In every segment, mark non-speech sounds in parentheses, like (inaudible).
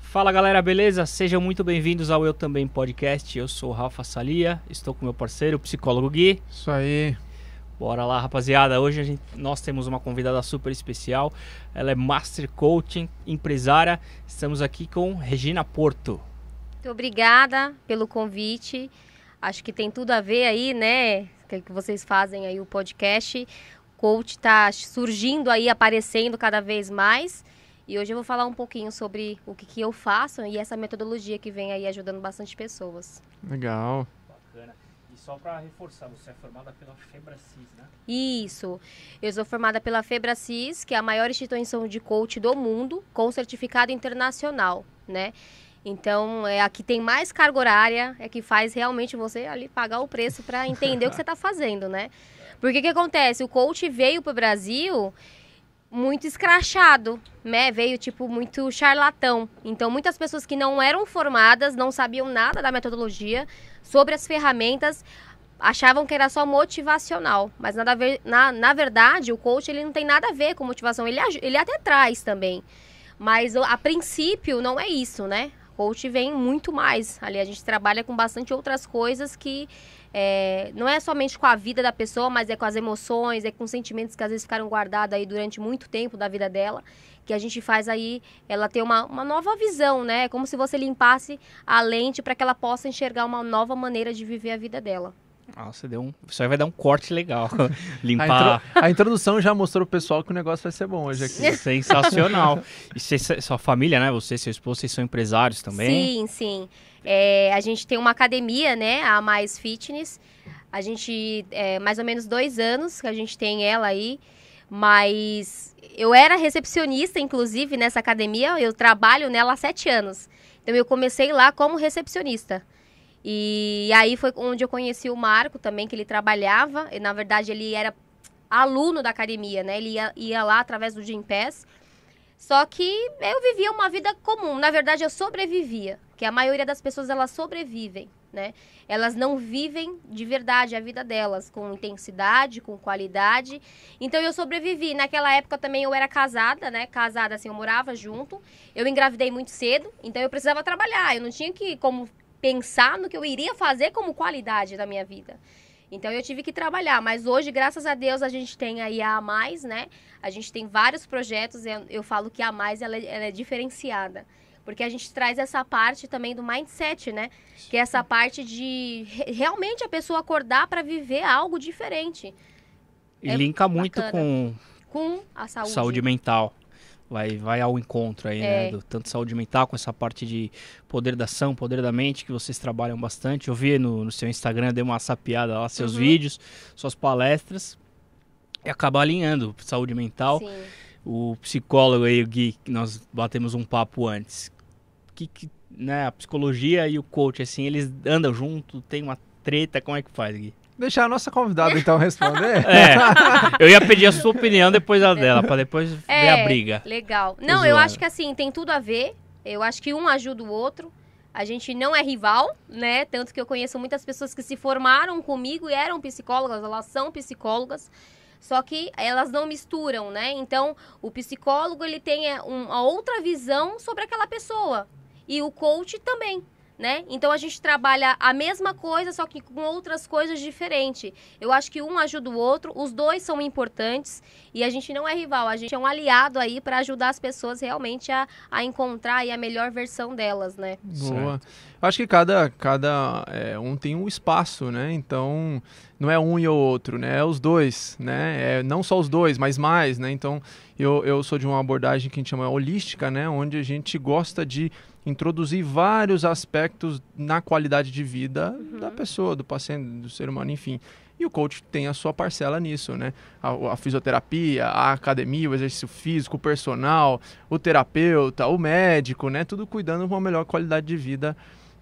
Fala galera, beleza? Sejam muito bem-vindos ao Eu Também Podcast. Eu sou o Rafa Salia, estou com meu parceiro, o psicólogo Gui. Isso aí. Bora lá, rapaziada. Hoje a gente, nós temos uma convidada super especial. Ela é Master Coaching, empresária. Estamos aqui com Regina Porto. Muito obrigada pelo convite. Acho que tem tudo a ver aí, né? que vocês fazem aí o podcast. O coach está surgindo aí, aparecendo cada vez mais. E hoje eu vou falar um pouquinho sobre o que, que eu faço e essa metodologia que vem aí ajudando bastante pessoas. Legal. E só para reforçar, você é formada pela FebraCis, né? Isso. Eu sou formada pela FebraCis, que é a maior instituição de coach do mundo, com certificado internacional, né? Então, é a que tem mais carga horária é que faz realmente você ali pagar o preço para (laughs) entender o que você está fazendo, né? Porque o que acontece? O coach veio para o Brasil muito escrachado, né? Veio tipo muito charlatão. Então muitas pessoas que não eram formadas, não sabiam nada da metodologia, sobre as ferramentas, achavam que era só motivacional, mas nada ver, na, na verdade o coach ele não tem nada a ver com motivação, ele ele até traz também. Mas a princípio não é isso, né? coach vem muito mais. Ali a gente trabalha com bastante outras coisas que é, não é somente com a vida da pessoa, mas é com as emoções, é com sentimentos que às vezes ficaram guardados aí durante muito tempo da vida dela, que a gente faz aí ela ter uma, uma nova visão, né? É como se você limpasse a lente para que ela possa enxergar uma nova maneira de viver a vida dela. Nossa, deu um. Isso aí vai dar um corte legal. (laughs) (laughs) Limpar. A, intro... a introdução já mostrou pro pessoal que o negócio vai ser bom hoje aqui. (laughs) Sensacional. E cê, sua família, né? Você, seu esposo, vocês são empresários também? Sim, sim. É, a gente tem uma academia, né? A Mais Fitness. A gente, é, mais ou menos dois anos que a gente tem ela aí. Mas eu era recepcionista, inclusive, nessa academia. Eu trabalho nela há sete anos. Então eu comecei lá como recepcionista. E aí foi onde eu conheci o Marco também, que ele trabalhava. E, na verdade, ele era aluno da academia, né? Ele ia, ia lá através do Gym Pass. Só que eu vivia uma vida comum. Na verdade, eu sobrevivia. Que a maioria das pessoas, elas sobrevivem, né? Elas não vivem de verdade a vida delas, com intensidade, com qualidade. Então, eu sobrevivi. Naquela época também eu era casada, né? Casada, assim, eu morava junto. Eu engravidei muito cedo, então eu precisava trabalhar. Eu não tinha que como pensar no que eu iria fazer como qualidade da minha vida. Então eu tive que trabalhar, mas hoje, graças a Deus, a gente tem aí a Mais, né? A gente tem vários projetos, eu, eu falo que a Mais ela, é, ela é diferenciada porque a gente traz essa parte também do mindset, né? Que é essa parte de realmente a pessoa acordar para viver algo diferente. E é linka muito com com a saúde, saúde mental vai, vai ao encontro aí, né, é. né? Do, tanto saúde mental com essa parte de poder da ação, poder da mente, que vocês trabalham bastante. Eu vi no, no seu Instagram, dei uma sapiada lá, seus uhum. vídeos, suas palestras, e acabar alinhando saúde mental. Sim. O psicólogo aí, o Gui, nós batemos um papo antes. Que, que, né, a psicologia e o coach, assim, eles andam junto, tem uma treta, como é que faz, Gui? Deixar a nossa convidada, então, responder? (laughs) É. Eu ia pedir a sua opinião depois da dela, para depois é, ver a é, briga. Legal. Não, eu acho que assim, tem tudo a ver. Eu acho que um ajuda o outro. A gente não é rival, né? Tanto que eu conheço muitas pessoas que se formaram comigo e eram psicólogas, elas são psicólogas. Só que elas não misturam, né? Então, o psicólogo ele tem é, uma outra visão sobre aquela pessoa. E o coach também. Né? Então a gente trabalha a mesma coisa, só que com outras coisas diferentes. Eu acho que um ajuda o outro, os dois são importantes e a gente não é rival, a gente é um aliado aí para ajudar as pessoas realmente a, a encontrar a melhor versão delas, né? Boa. Certo. Acho que cada, cada é, um tem um espaço, né? Então não é um e o outro, né? É os dois, né? É não só os dois, mas mais, né? Então, eu, eu sou de uma abordagem que a gente chama holística, né? Onde a gente gosta de introduzir vários aspectos na qualidade de vida uhum. da pessoa, do paciente, do ser humano, enfim. E o coach tem a sua parcela nisso, né? A, a, fisioterapia, a academia, o exercício físico, o personal, o terapeuta, o médico, né? Tudo cuidando com uma melhor qualidade de vida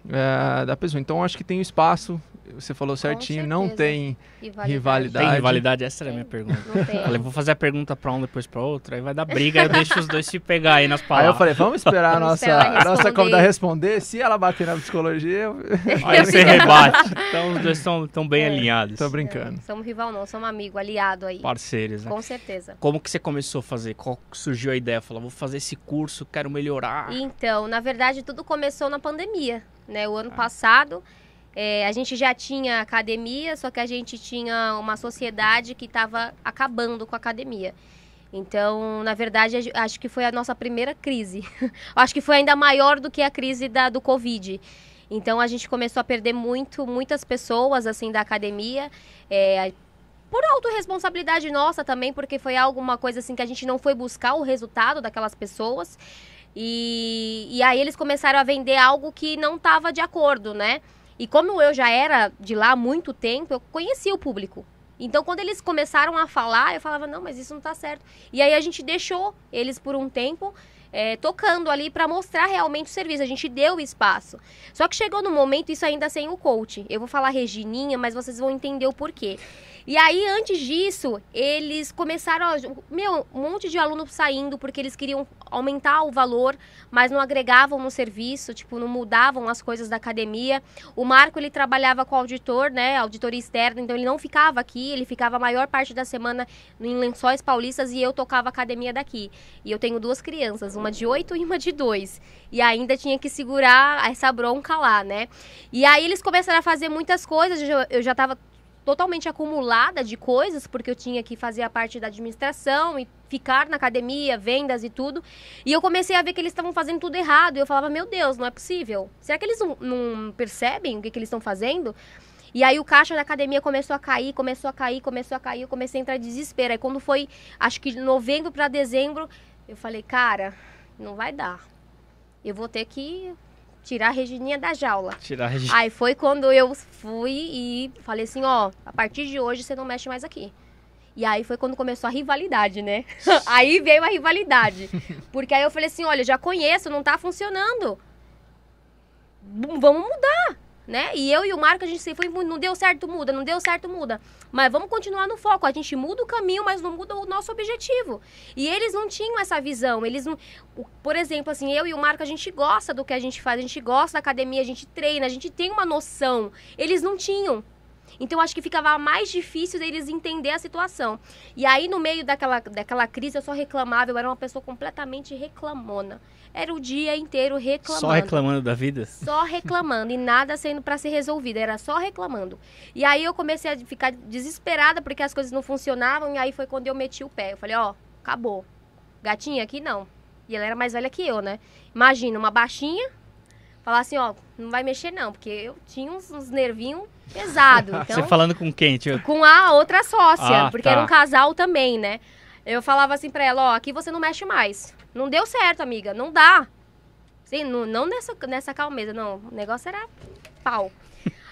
é, da pessoa. Então, acho que tem espaço você falou certinho, não tem rivalidade. rivalidade. Tem rivalidade? Essa era a minha pergunta. Falei, vou fazer a pergunta para um, depois para outro, aí vai dar briga, eu deixo os dois se pegar aí nas palavras. Aí eu falei, vamos esperar a nossa, a nossa convidada responder. Se ela bater na psicologia, aí (laughs) você rebate. Então os dois estão bem é. alinhados. Tô brincando. É. Somos rival não, somos amigo, aliado aí. Parceiros, né? Com certeza. Como que você começou a fazer? Qual surgiu a ideia? Falou, vou fazer esse curso, quero melhorar. Então, na verdade, tudo começou na pandemia, né? O ano ah. passado... É, a gente já tinha academia, só que a gente tinha uma sociedade que estava acabando com a academia. Então, na verdade, acho que foi a nossa primeira crise. (laughs) acho que foi ainda maior do que a crise da, do Covid. Então, a gente começou a perder muito, muitas pessoas, assim, da academia. É, por autorresponsabilidade nossa também, porque foi alguma coisa assim que a gente não foi buscar o resultado daquelas pessoas. E, e aí eles começaram a vender algo que não estava de acordo, né? E como eu já era de lá há muito tempo, eu conhecia o público. Então, quando eles começaram a falar, eu falava, não, mas isso não está certo. E aí a gente deixou eles por um tempo é, tocando ali para mostrar realmente o serviço. A gente deu espaço. Só que chegou no momento, isso ainda sem o coach. Eu vou falar Regininha, mas vocês vão entender o porquê. E aí, antes disso, eles começaram, meu, um monte de aluno saindo porque eles queriam aumentar o valor, mas não agregavam no serviço, tipo, não mudavam as coisas da academia. O Marco, ele trabalhava com auditor, né, auditoria externa, então ele não ficava aqui, ele ficava a maior parte da semana em Lençóis Paulistas e eu tocava academia daqui. E eu tenho duas crianças, uma de oito (laughs) e uma de dois E ainda tinha que segurar essa bronca lá, né? E aí eles começaram a fazer muitas coisas, eu já estava totalmente acumulada de coisas, porque eu tinha que fazer a parte da administração e ficar na academia, vendas e tudo. E eu comecei a ver que eles estavam fazendo tudo errado. E eu falava, meu Deus, não é possível. Será que eles não, não percebem o que, que eles estão fazendo? E aí o caixa da academia começou a cair, começou a cair, começou a cair. Eu comecei a entrar em desespero. Aí quando foi, acho que novembro para dezembro, eu falei, cara, não vai dar. Eu vou ter que tirar a Regininha da jaula. Tirar a Regininha. Aí foi quando eu fui e falei assim, ó, a partir de hoje você não mexe mais aqui. E aí foi quando começou a rivalidade, né? (laughs) aí veio a rivalidade. Porque aí eu falei assim, olha, já conheço, não tá funcionando. Vamos mudar né? E eu e o Marco, a gente se foi, não deu certo, muda, não deu certo, muda. Mas vamos continuar no foco. A gente muda o caminho, mas não muda o nosso objetivo. E eles não tinham essa visão. Eles não. Por exemplo, assim, eu e o Marco, a gente gosta do que a gente faz, a gente gosta da academia, a gente treina, a gente tem uma noção. Eles não tinham. Então acho que ficava mais difícil deles entender a situação. E aí no meio daquela, daquela crise eu só reclamava, eu era uma pessoa completamente reclamona. Era o dia inteiro reclamando. Só reclamando da vida? Só reclamando e nada sendo para ser resolvido, era só reclamando. E aí eu comecei a ficar desesperada porque as coisas não funcionavam e aí foi quando eu meti o pé. Eu falei, ó, oh, acabou. Gatinha aqui não. E ela era mais velha que eu, né? Imagina, uma baixinha, falar assim, ó, não vai mexer não, porque eu tinha uns, uns nervinhos pesado. (laughs) Então, Você falando com quem, tio? Com a outra sócia, ah, porque tá. era um casal também, né? Eu falava assim pra ela, ó, aqui você não mexe mais. Não deu certo, amiga, não dá. Sim, não, não nessa, nessa calmeza, não. O negócio era pau.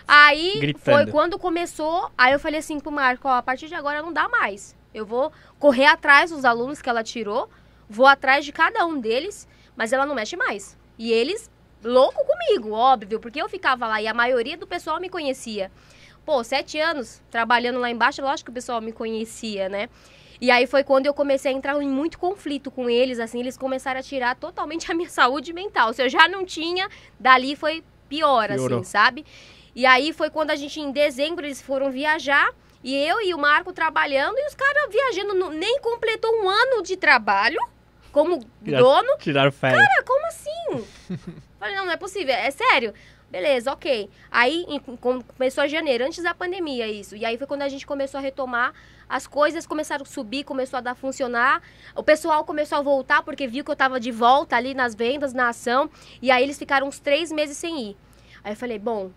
Aí (laughs) foi quando começou, aí eu falei assim pro Marco, ó, a partir de agora não dá mais. Eu vou correr atrás dos alunos que ela tirou, vou atrás de cada um deles, mas ela não mexe mais. E eles louco comigo, óbvio, porque eu ficava lá e a maioria do pessoal me conhecia. Pô, sete anos trabalhando lá embaixo, lógico que o pessoal me conhecia, né? E aí foi quando eu comecei a entrar em muito conflito com eles, assim, eles começaram a tirar totalmente a minha (laughs) saúde mental. Se eu já não tinha, dali foi pior, assim, Piorou. assim, sabe? E aí foi quando a gente, em dezembro, eles foram viajar. E eu e o Marco trabalhando e os caras viajando, no, nem completou um ano de trabalho como Tirar, dono. Tiraram férias. Cara, como assim? (laughs) Falei, não, não é possível, é sério. Beleza, ok. Aí em, começou a janeiro, antes da pandemia isso. E aí foi quando a gente começou a retomar, as coisas começaram a subir, começou a dar funcionar. O pessoal começou a voltar porque viu que eu estava de volta ali nas vendas, na ação. E aí eles ficaram uns três meses sem ir. Aí eu falei, bom,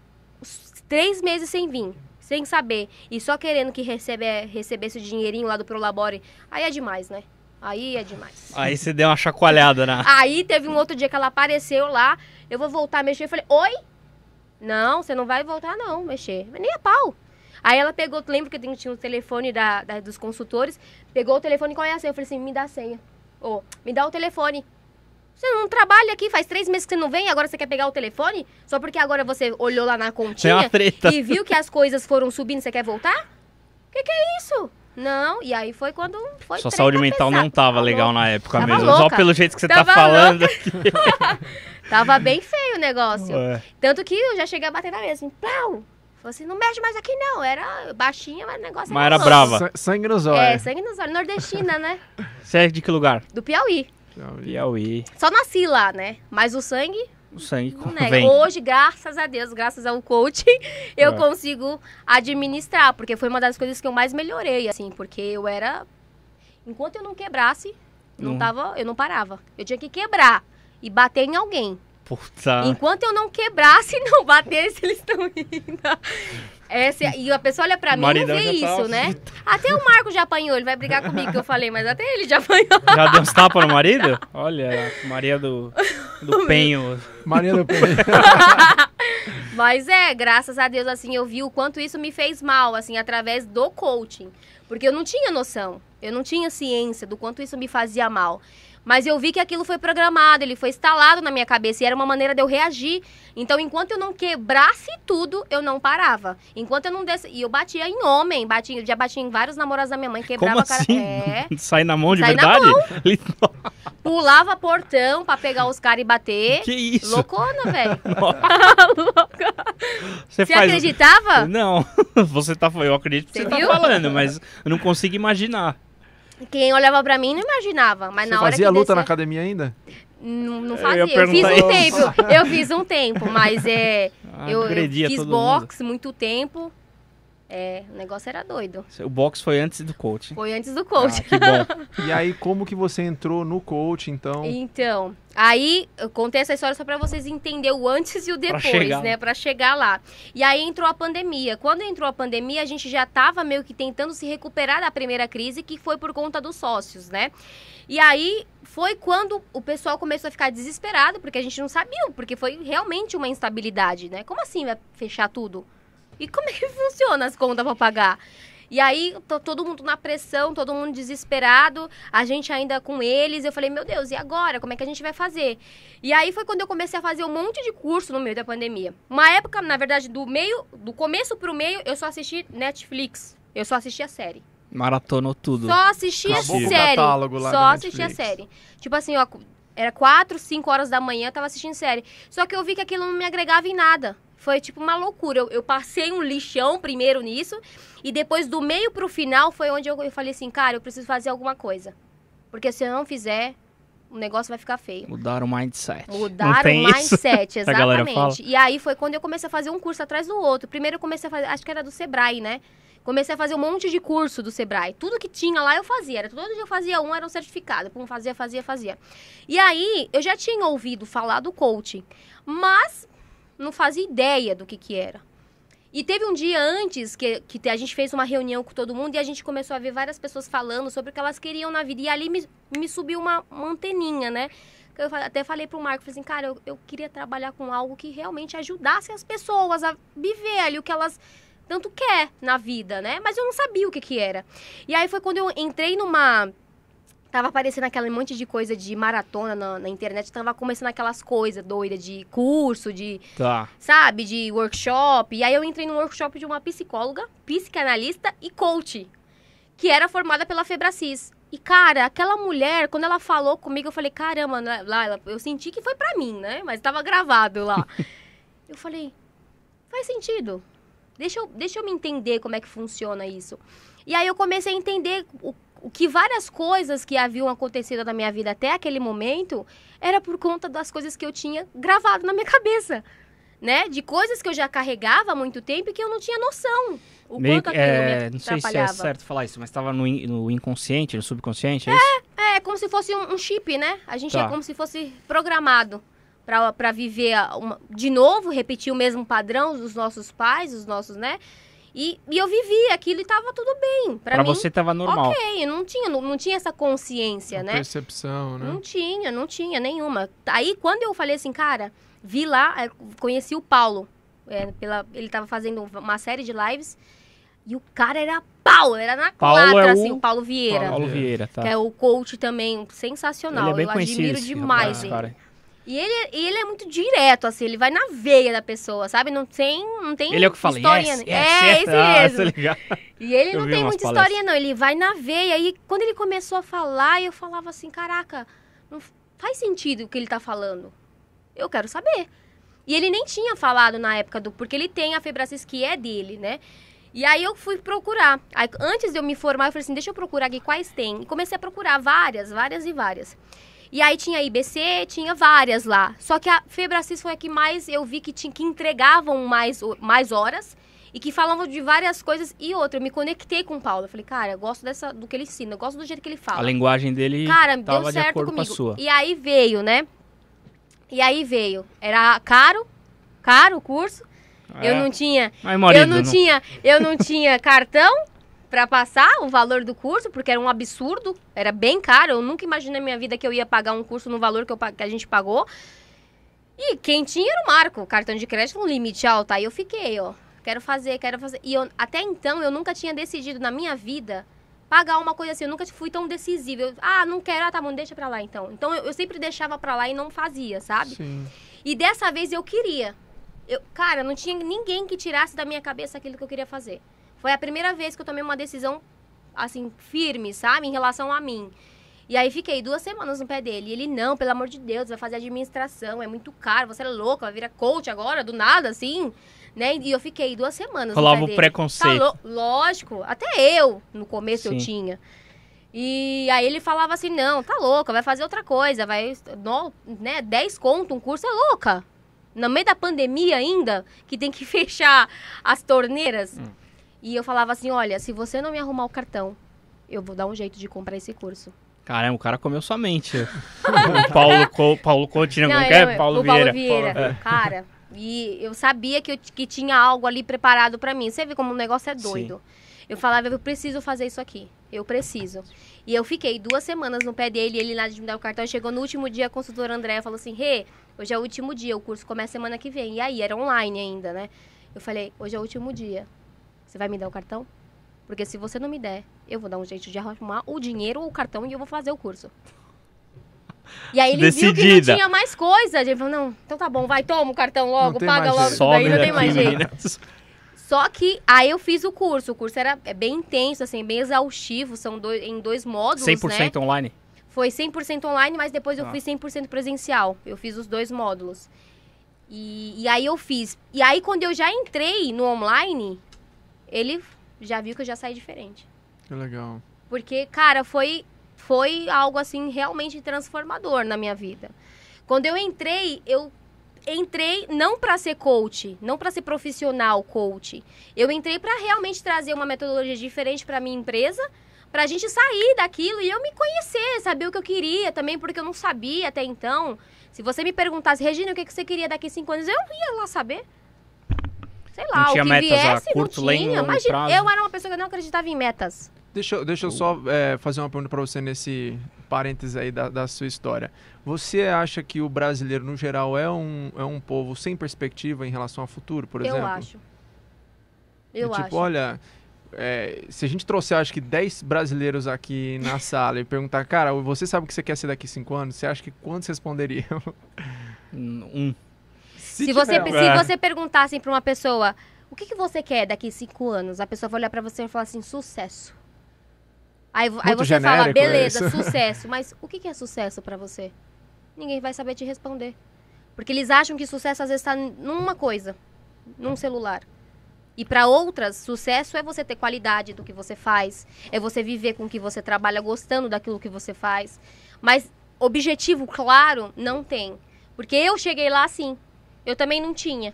três meses sem vir, sem saber, e só querendo que recebe, é, recebesse o dinheirinho lá do Prolabore, aí é demais, né? Aí é demais. Aí você deu uma chacoalhada, né? Aí teve um outro dia que ela apareceu lá, eu vou voltar a mexer. Eu falei, oi? Não, você não vai voltar não, mexer. Mas nem a pau. Aí ela pegou, lembro que tinha o um telefone da, da, dos consultores, pegou o telefone, qual é a senha? Eu falei assim, me dá a senha. Ou, oh, me dá o telefone. Você não trabalha aqui, faz três meses que você não vem, agora você quer pegar o telefone? Só porque agora você olhou lá na continha e viu que as coisas foram subindo, você quer voltar? O que, que é isso? Não, e aí foi quando foi Sua saúde mental não tava legal na época tava mesmo. Louca. Só pelo jeito que você tá tava tá falando (laughs) tava bem feio o negócio. Ué. Tanto que eu já cheguei a bater na mesa, assim, plau! Falei assim, não mexe mais aqui não. Era baixinha, mas o negócio Mas era, era brava. S sangue nos é, olhos. É, sangue nos olhos. Nordestina, né? Você é de que lugar? Do Piauí. Piauí. Piauí. Só nasci lá, né? Mas o sangue não sei, (laughs) não nega. Hoje, graças a Deus, graças ao coaching, (laughs) eu é. consigo administrar, porque foi uma das coisas que eu mais melhorei, assim, porque eu era. Enquanto eu não quebrasse, não, uhum. tava, eu não parava. Eu tinha que quebrar e bater em alguém. Puta. Enquanto eu não quebrasse e (laughs) não batesse, eles estão indo. Essa, é, e a pessoa olha pra mim e não vê tá isso, tá... né? Até o Marco já apanhou, ele vai brigar comigo que eu falei, mas até ele já apanhou. Já deu uns tapas no marido? Olha, Maria do, do Penho. Maria do Penho. (laughs) mas é, graças a Deus, assim, eu vi o quanto isso me fez mal, assim, através do coaching. Porque eu não tinha noção, eu não tinha ciência do quanto isso me fazia mal. Mas eu vi que aquilo foi programado, ele foi instalado na minha cabeça e era uma maneira de eu reagir. Então, enquanto eu não quebrasse tudo, eu não parava. Enquanto eu não desse. E eu batia em homem, batia, já batia em vários namorados da minha mãe, quebrava Como a cara. Assim? É... (laughs) Sai na mão de Sai verdade? Na mão. (laughs) Pulava portão pra pegar os caras e bater. Que isso? Loucona, velho. (laughs) Louca. Você, você faz... acreditava? Não. Você tá. Eu acredito que você, tá você tá falando, mas eu não consigo imaginar. Quem olhava pra mim não imaginava, mas Você na hora fazia que luta descer... na academia ainda? Não, não fazia. Eu, eu fiz um tempo. Eu fiz um tempo, mas é. (laughs) eu, eu, fiz boxe mundo. muito tempo. É, o negócio era doido. O boxe foi antes do coach. Foi antes do coach. Ah, (laughs) e aí, como que você entrou no coach, então? Então, Aí, eu contei essa história só para vocês entenderem o antes e o depois, né? pra né? Para chegar lá. E aí entrou a pandemia. Quando entrou a pandemia, a gente já estava meio que tentando se recuperar da primeira crise, que foi por conta dos sócios, né? E aí foi quando o pessoal começou a ficar desesperado, porque a gente não sabia, porque foi realmente uma instabilidade, né? Como assim vai fechar tudo? E como é que (laughs) funciona as contas para pagar? E aí, todo mundo na pressão, todo mundo desesperado, a gente ainda com eles. Eu falei, meu Deus, e agora? Como é que a gente vai fazer? E aí foi quando eu comecei a fazer um monte de curso no meio da pandemia. Uma época, na verdade, do meio, do começo pro meio, eu só assisti Netflix. Eu só assisti a série. Maratonou tudo. Só assisti a série. Só assisti a série. Tipo assim, ó, era 4, 5 horas da manhã, eu tava assistindo série. Só que eu vi que aquilo não me agregava em nada. Foi tipo uma loucura. Eu, eu, passei um lixão primeiro nisso. E depois, do meio pro final, foi onde eu, eu falei assim, cara, eu preciso fazer alguma coisa. Porque se eu não fizer, o negócio vai ficar feio. Mudar o mindset. Mudar o mindset, (laughs) exatamente. E aí foi quando eu comecei a fazer um curso atrás do outro. Primeiro eu comecei a fazer, acho que era do Sebrae, né? Comecei a fazer um monte de curso do Sebrae. Tudo que tinha lá eu fazia. Era, todo dia eu fazia um, era um certificado. Pum, fazia, fazia, fazia. E aí, eu já tinha ouvido falar do coaching. Mas não fazia ideia do que, que era. E teve um dia antes que, que a gente fez uma reunião com todo mundo e a gente começou a ver várias pessoas falando sobre o que elas queriam na vida. E ali me, me subiu uma, anteninha, né? Eu até falei pro Marco, falei assim, cara, eu, eu queria trabalhar com algo que realmente ajudasse as pessoas a viver ali o que elas tanto quer na vida, né? Mas eu não sabia o que que era. E aí foi quando eu entrei numa Tava aparecendo aquele monte de coisa de maratona na, na internet, tava começando aquelas coisas doidas de curso, de. Tá. Sabe, de workshop. E aí eu entrei num workshop de uma psicóloga, psicanalista e coach, que era formada pela Febracis. E, cara, aquela mulher, quando ela falou comigo, eu falei, caramba, né, lá, eu senti que foi pra mim, né? Mas tava gravado lá. (laughs) eu falei, faz sentido. Deixa eu, deixa eu me entender como é que funciona isso. E aí eu comecei a entender o o que várias coisas que haviam acontecido na minha vida até aquele momento era por conta das coisas que eu tinha gravado na minha cabeça. Né? De coisas que eu já carregava há muito tempo e que eu não tinha noção. O Meio, quanto é, me Não sei se é certo falar isso, mas estava no, no, inconsciente, no subconsciente, é, é, é como se fosse um, um chip, né? A gente é tá. é como se fosse programado para viver uma, de novo, repetir o mesmo padrão dos nossos pais, os nossos, né? E, e eu vivia aquilo e tava tudo bem. Pra, pra mim, você tava normal. Ok, não tinha, não, não tinha essa consciência, A né? Percepção, né? Não tinha, não tinha nenhuma. Aí quando eu falei assim, cara, vi lá, é, conheci o Paulo. É, pela, ele tava fazendo uma série de lives. E o cara era Paulo era na Paulo é quadra, é o... assim, o Paulo Vieira. Paulo Vieira, tá. Que é o coach também, sensacional. Ele é bem eu admiro demais, rapaz, ele. Cara. E ele, e ele é muito direto, assim, ele vai na veia da pessoa, sabe? Não tem, não tem Ele é o que fala, historinha. Yes, é, yes, é, esse ah, mesmo. Tá e ele eu não tem muita palestras. historinha, não. Ele vai na veia. E quando ele começou a falar, eu falava assim, caraca, não faz sentido o que ele tá falando. Eu quero saber. E ele nem tinha falado na época do... Porque ele tem a Febracis que é dele, né? E aí eu fui procurar. Aí, antes de eu me formar, eu falei assim, deixa eu procurar aqui quais tem. E comecei a procurar várias, várias e várias. E aí tinha a IBC, tinha várias lá. Só que a Febracis foi é a que mais eu vi que tinha que entregavam mais, mais horas e que falavam de várias coisas e outra. Eu me conectei com o Paulo. Eu falei, cara, eu gosto dessa, do que ele ensina, eu gosto do jeito que ele fala. A linguagem dele cara, deu certo de comigo. Com e aí veio, né? E aí veio. Era caro, caro o curso. É. Eu não tinha. marido, eu não, não, tinha, eu não tinha cartão para passar o valor do curso, porque era um absurdo, era bem caro. Eu nunca imaginei na minha vida que eu ia pagar um curso no valor que, eu, que a gente pagou. E quem tinha era o Marco, cartão de crédito um limite alto. Aí eu fiquei, ó, quero fazer, quero fazer. E eu, até então eu nunca tinha decidido na minha vida pagar uma coisa assim. Eu nunca fui tão decisiva. ah, não quero, ah, tá bom, deixa pra lá então. Então eu, eu sempre deixava pra lá e não fazia, sabe? Sim. E dessa vez eu queria. Eu, cara, não tinha ninguém que tirasse da minha cabeça aquilo que eu queria fazer. Foi a primeira vez que eu tomei uma decisão, assim, firme, sabe? Em relação a mim. E aí fiquei duas semanas no pé dele. E ele, não, pelo amor de Deus, vai fazer administração, é muito caro, você é louca, vai virar coach agora, do nada, assim. Né? E eu fiquei duas semanas. Falava o preconceito. Tá, lógico, até eu, no começo Sim. eu tinha. E aí ele falava assim, não, tá louca, vai fazer outra coisa, vai, no, né, 10 conto um curso, é louca. No meio da pandemia ainda, que tem que (laughs) fechar as torneiras. Hum. E eu falava assim: olha, se você não me arrumar o cartão, eu vou dar um jeito de comprar esse curso. Caramba, o cara comeu sua mente. (laughs) o Paulo, Paulo Coutinho, não, como é? eu, é? Paulo o Paulo Vieira. Vieira. Paulo. Cara, e eu sabia que, eu, que tinha algo ali preparado para mim. Você vê como o negócio é doido. Sim. Eu falava, eu preciso fazer isso aqui. Eu preciso. E eu fiquei duas semanas no pé dele, ele lá de me dar o cartão. Chegou no último dia, a consultora Andréa falou assim, Rê, hey, hoje é o último dia, o curso começa semana que vem. E aí, era online ainda, né? Eu falei, hoje é o último dia. Você vai me dar o cartão? Porque se você não me der, eu vou dar um jeito de arrumar o dinheiro ou o cartão e eu vou fazer o curso. E aí ele Decidida. viu que não tinha mais coisa. Ele falou, não, então tá bom, vai, toma o cartão logo, paga logo, jeito. É daí não né, tem mais né? jeito. Só que aí eu fiz o curso. O curso era é bem intenso, assim, bem exaustivo. São dois, em dois módulos, 100% né? online? Foi 100% online, mas depois eu ah. fui 100% presencial. Eu fiz os dois módulos. E, e aí eu fiz. E aí quando eu já entrei no online, ele já viu que eu já saí diferente. Que legal. Porque, cara, foi, foi algo assim realmente transformador na minha vida. Quando eu entrei, eu entrei não para ser coach, não para ser profissional coach. Eu entrei para realmente trazer uma metodologia diferente para minha empresa, para a gente sair daquilo e eu me conhecer, saber o que eu queria também, porque eu não sabia até então. Se você me perguntasse, Regina, o que você queria daqui cinco anos, eu ia lá saber sei lá, não tinha o que metas viesse, a curto, não tinha. Imagina, eu era uma pessoa que não acreditava em metas. Deixa, deixa eu só é, fazer uma pergunta para você nesse parêntese aí da, da, sua história. Você acha que o brasileiro, no geral, é um, é um povo sem perspectiva em relação ao futuro, por exemplo? Eu tipo, acho. Eu e, acho. Tipo, olha, é, se a gente trouxer, acho que 10 brasileiros aqui na (laughs) sala e perguntar, cara, você sabe o que você quer ser daqui 5 anos? Você acha que quantos responderiam? Um. Se, se você, se é. você perguntasse assim, para uma pessoa o que, que você quer daqui cinco anos, a pessoa vai olhar para você e falar assim, sucesso. Aí, aí você fala, beleza, isso. (laughs) sucesso. Mas o que, que é sucesso para você? Ninguém vai saber te responder. Porque eles acham que sucesso às vezes está numa coisa, num celular. E para outras, sucesso é você ter qualidade do que você faz, é você viver com o que você trabalha, gostando daquilo que você faz. Mas objetivo claro não tem. Porque eu cheguei lá assim. Eu também não tinha.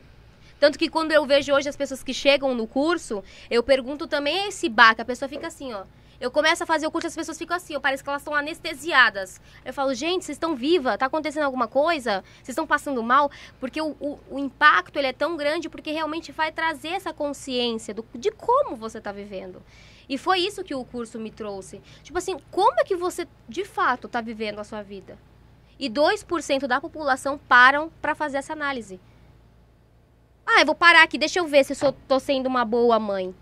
Tanto que quando eu vejo hoje as pessoas que chegam no curso, eu pergunto também esse bac, A pessoa fica assim, ó. Eu começo a fazer o curso as pessoas ficam assim, ó, parece que elas estão anestesiadas. Eu falo, gente, vocês estão viva? Tá acontecendo alguma coisa? Vocês estão passando mal? Porque o, o, o, impacto ele é tão grande porque realmente vai trazer essa consciência do, de como você está vivendo. E foi isso que o curso me trouxe. Tipo assim, como é que você de fato está vivendo a sua vida? e 2% da população param para fazer essa análise. Ah, eu vou parar aqui, deixa eu ver se eu sou, tô sendo uma boa mãe.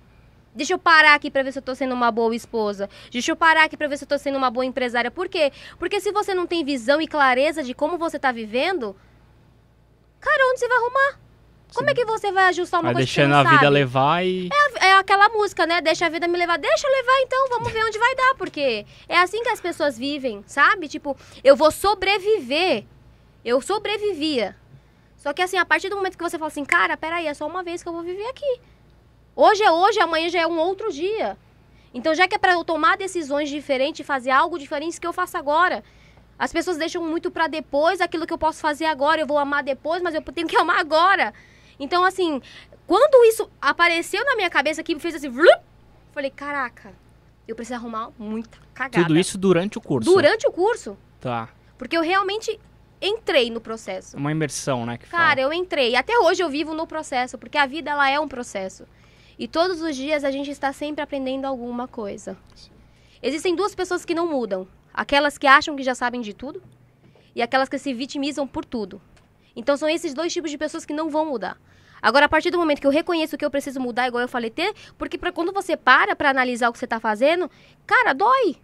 Deixa eu parar aqui para ver se eu tô sendo uma boa esposa. Deixa eu parar aqui para ver se eu tô sendo uma boa empresária. Por quê? Porque se você não tem visão e clareza de como você tá vivendo, cara, onde você vai arrumar? Como é que você vai ajustar uma vai coisa deixando que deixando a vida levar e... É, é, aquela música, né? Deixa a vida me levar. Deixa levar, então. Vamos ver onde vai dar. Porque é assim que as pessoas vivem, sabe? Tipo, eu vou sobreviver. Eu sobrevivia. Só que assim, a partir do momento que você fala assim... Cara, peraí, é só uma vez que eu vou viver aqui. Hoje é hoje, amanhã já é um outro dia. Então, já que é para eu tomar decisões diferentes, fazer algo diferente, que eu faço agora... As pessoas deixam muito para depois aquilo que eu posso fazer agora. Eu vou amar depois, mas eu tenho que (laughs) amar agora. Então, assim, quando isso apareceu na minha cabeça que me fez assim, vlup, falei, caraca, eu preciso arrumar muita cagada. Tudo isso durante o curso. Durante o curso. Tá. Porque eu realmente entrei no processo. Uma imersão, né? Cara, fala. eu entrei. Até hoje eu vivo no processo, porque a vida ela é um processo. E todos os dias a gente está sempre aprendendo alguma coisa. Existem duas pessoas que não mudam: aquelas que acham que já sabem de tudo e aquelas que se vitimizam por tudo. Então são esses dois tipos de pessoas que não vão mudar. Agora, a partir do momento que eu reconheço que eu preciso mudar, igual eu falei, ter, porque pra, quando você para pra analisar o que você tá fazendo, cara, dói.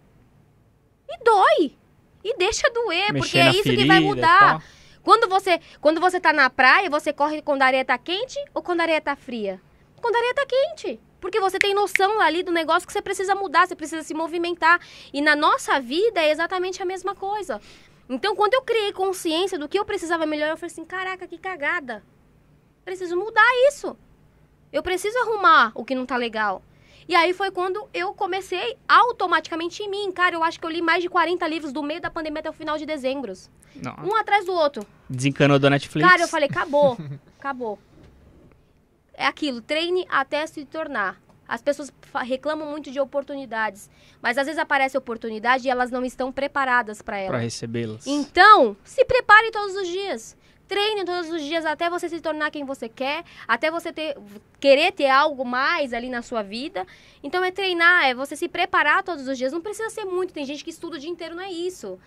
E dói. E deixa doer, Mexer porque é isso que vai mudar. Quando você, quando você tá na praia, você corre quando a areia tá quente ou quando a areia tá fria? Quando a areia tá quente. Porque você tem noção ali do negócio que você precisa mudar, você precisa se movimentar. E na nossa vida é exatamente a mesma coisa. Então, quando eu criei consciência do que eu precisava melhorar, eu falei assim: caraca, que cagada. Preciso mudar isso. Eu preciso arrumar o que não tá legal. E aí foi quando eu comecei automaticamente em mim. Cara, eu acho que eu li mais de 40 livros do meio da pandemia até o final de dezembro. Não. Um atrás do outro. Desencanou da Netflix. Cara, eu falei, acabou, (laughs) acabou. É aquilo, treine até se tornar. As pessoas reclamam muito de oportunidades, mas às vezes aparece oportunidade e elas não estão preparadas para ela. Para recebê-las. Então, se prepare todos os dias. Treine todos os dias até você se tornar quem você quer, até você ter, querer ter algo mais ali na sua vida. Então é treinar, é você se preparar todos os dias. Não precisa ser muito, tem gente que estuda o dia inteiro, não é isso.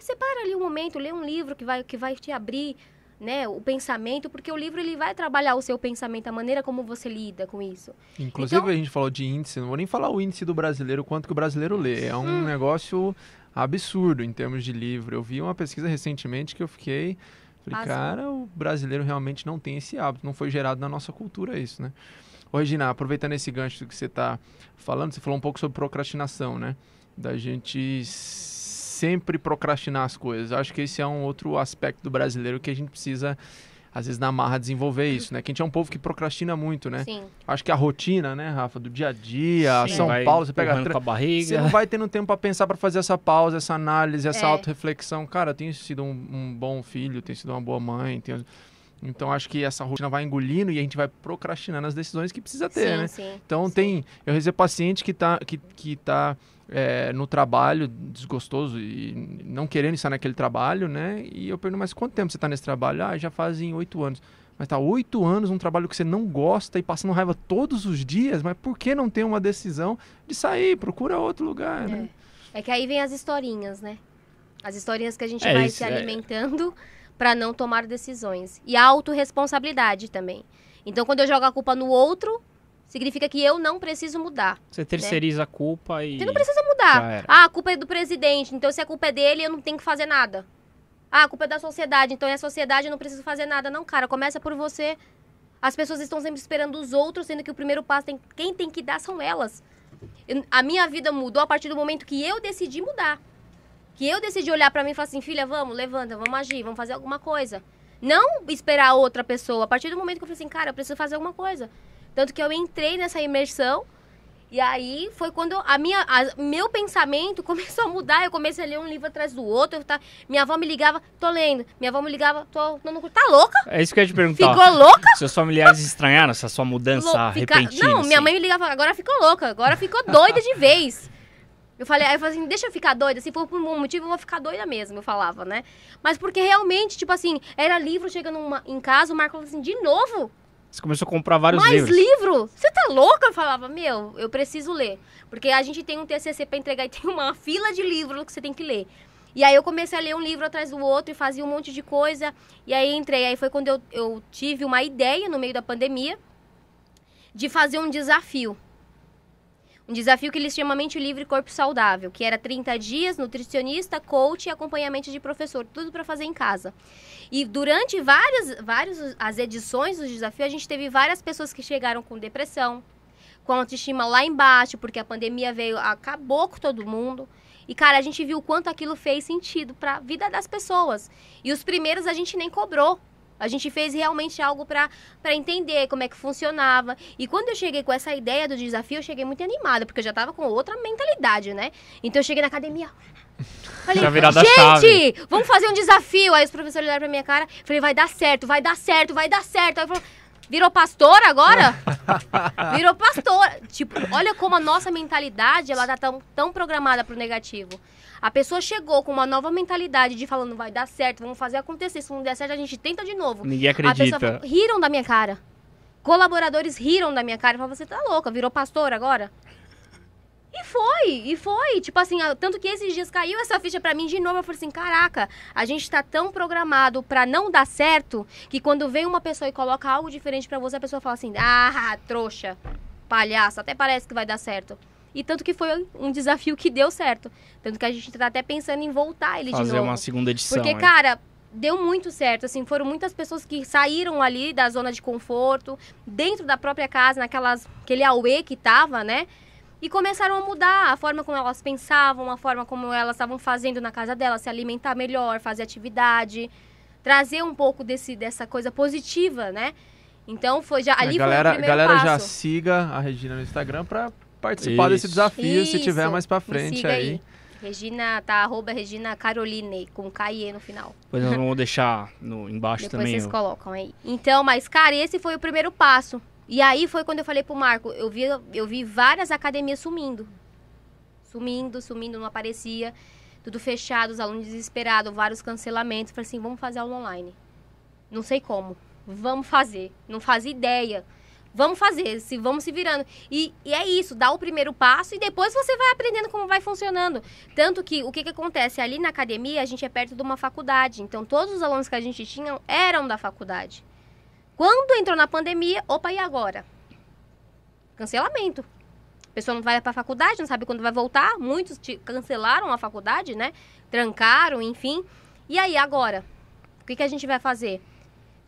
Separa ali um momento, lê um livro que vai, que vai te abrir né, o pensamento, porque o livro ele vai trabalhar o seu pensamento, a maneira como você lida com isso. Inclusive então, a gente falou de índice, não vou nem falar o índice do brasileiro, quanto que o brasileiro lê. É um hum. negócio absurdo em termos de livro. Eu vi uma pesquisa recentemente que eu fiquei cara o brasileiro realmente não tem esse hábito, não foi gerado na nossa cultura isso, né? Ô, Regina, aproveitando esse gancho que você está falando, você falou um pouco sobre procrastinação, né? Da gente sempre procrastinar as coisas. Acho que esse é um outro aspecto do brasileiro que a gente precisa às vezes na marra desenvolver isso, né? Que a gente é um povo que procrastina muito, né? Sim. Acho que a rotina, né, Rafa, do dia a dia, Sim, São Paulo, você pega a, a barriga. Você não vai tendo tempo para pensar para fazer essa pausa, essa análise, essa é. autorreflexão. Cara, eu tenho sido um, um bom filho, tenho sido uma boa mãe, tenho então acho que essa rotina vai engolindo e a gente vai procrastinando as decisões que precisa ter, sim, né? Sim, então sim. tem, eu recebo paciente que está que, que tá, é, no trabalho desgostoso e não querendo estar naquele trabalho, né? E eu pergunto, mas quanto tempo você está nesse trabalho? Ah, já fazem oito anos. Mas tá oito anos num trabalho que você não gosta e passando raiva todos os dias, mas por que não tem uma decisão de sair, procura outro lugar, né? é. né? É que aí vem as historinhas, né? As historinhas que a gente é vai isso, se é. alimentando. É para não tomar decisões. E a autorresponsabilidade também. Então, quando eu jogo a culpa no outro, significa que eu não preciso mudar. Você né? terceiriza né? a culpa e. Você não precisa mudar. Ah, a culpa é do presidente, então se a culpa é dele, eu não tenho que fazer nada. Ah, a culpa é da sociedade, então é a sociedade, eu não preciso fazer nada. Não, cara, começa por você. As pessoas estão sempre esperando os outros, sendo que o primeiro passo tem... quem tem que dar são elas. Eu... a minha vida mudou a partir do momento que eu decidi mudar que eu decidi olhar para mim e falar assim, filha, vamos, levanta, vamos agir, vamos fazer alguma coisa. Não esperar outra pessoa. A partir do momento que eu falei assim, cara, eu preciso fazer alguma coisa. Tanto que eu entrei nessa imersão e aí foi quando a minha, a, meu pensamento (laughs) começou a mudar. Eu comecei a ler um livro atrás do outro. Tá, minha avó me ligava, tô lendo. Minha avó me ligava, tô não, Tá louca? É isso que eu ia te perguntar. Ficou louca? Seus familiares estranharam essa sua mudança Lou, fica... repentina? Não, assim. minha mãe me ligava, agora ficou louca. Agora ficou doida de vez. Eu falei, aí eu falei assim, deixa eu ficar doida. Se for por um motivo, eu vou ficar doida mesmo, eu falava, né? Mas porque realmente, tipo assim, era livro chegando uma, em casa, o Marco falou assim, de novo? Você começou a comprar vários Mais livros. Mais livro? Você tá louca? Eu falava, meu, eu preciso ler. Porque a gente tem um TCC para entregar e (laughs) tem uma fila de livros que você tem que ler. E aí eu comecei a ler um livro atrás do outro e fazia um monte de coisa. E aí entrei. Aí foi quando eu, eu tive uma ideia no meio da pandemia de fazer um desafio. Um desafio que eles chamam Mente Livre Corpo Saudável, que era 30 dias, nutricionista, coach e acompanhamento de professor, tudo para fazer em casa. E durante várias, várias as edições do desafio, a gente teve várias pessoas que chegaram com depressão, com autoestima lá embaixo, porque a pandemia veio, acabou com todo mundo. E, cara, a gente viu o quanto aquilo fez sentido para a vida das pessoas. E os primeiros a gente nem cobrou. A gente fez realmente algo para entender como é que funcionava. E quando eu cheguei com essa ideia do desafio, eu cheguei muito animada, porque eu já estava com outra mentalidade, né? Então eu cheguei na academia. Falei, gente, chave. vamos fazer um desafio. Aí os professores olharam pra minha cara. Falei, vai dar certo, vai dar certo, vai dar certo. Aí falei, virou pastor agora? (laughs) virou pastor. Tipo, olha como a nossa mentalidade, ela tá tão, tão programada pro negativo. A pessoa chegou com uma nova mentalidade de falando, vai dar certo, vamos fazer acontecer. Se não der certo, a gente tenta de novo. Ninguém acredita. Falou, riram da minha cara. Colaboradores riram da minha cara e falaram, você tá louca, virou pastor agora? E foi, e foi. Tipo assim, tanto que esses dias caiu essa ficha para mim de novo. Eu falei assim: caraca, a gente tá tão programado para não dar certo que quando vem uma pessoa e coloca algo diferente para você, a pessoa fala assim: ah, trouxa, palhaço, até parece que vai dar certo. E tanto que foi um desafio que deu certo. Tanto que a gente tá até pensando em voltar ele Fazer de novo. Fazer uma segunda edição. Porque, aí. É. cara, deu muito certo, assim, foram muitas pessoas que saíram ali da zona de conforto, dentro da própria casa, naquelas, aquele auê que tava, né? E começaram a mudar a forma como elas pensavam, a forma como elas estavam fazendo na casa dela se alimentar melhor, fazer atividade, trazer um pouco desse, dessa coisa positiva, né? Então foi já é, ali a galera, foi o primeiro galera passo. já siga a Regina no Instagram para participar Isso. desse desafio Isso. se tiver mais para frente aí. aí. Regina, tá, arroba Regina Caroline, com K e E no final. pois nós vamos deixar no, embaixo Depois também. Depois vocês eu... colocam aí. Então, mas, cara, esse foi o primeiro passo. E aí foi quando eu falei pro Marco, eu vi, eu vi várias academias sumindo. Sumindo, sumindo, não aparecia. Tudo fechado, os alunos desesperados, vários cancelamentos. Falei assim, vamos fazer aula online. Não sei como. Vamos fazer. Não fazia ideia. Vamos fazer, se vamos se virando. E, e é isso, dá o primeiro passo e depois você vai aprendendo como vai funcionando. Tanto que o que, que acontece? Ali na academia a gente é perto de uma faculdade. Então todos os alunos que a gente tinha eram da faculdade. Quando entrou na pandemia, opa, e agora? Cancelamento. A pessoa não vai para a faculdade, não sabe quando vai voltar. Muitos cancelaram a faculdade, né? Trancaram, enfim. E aí, agora? O que, que a gente vai fazer?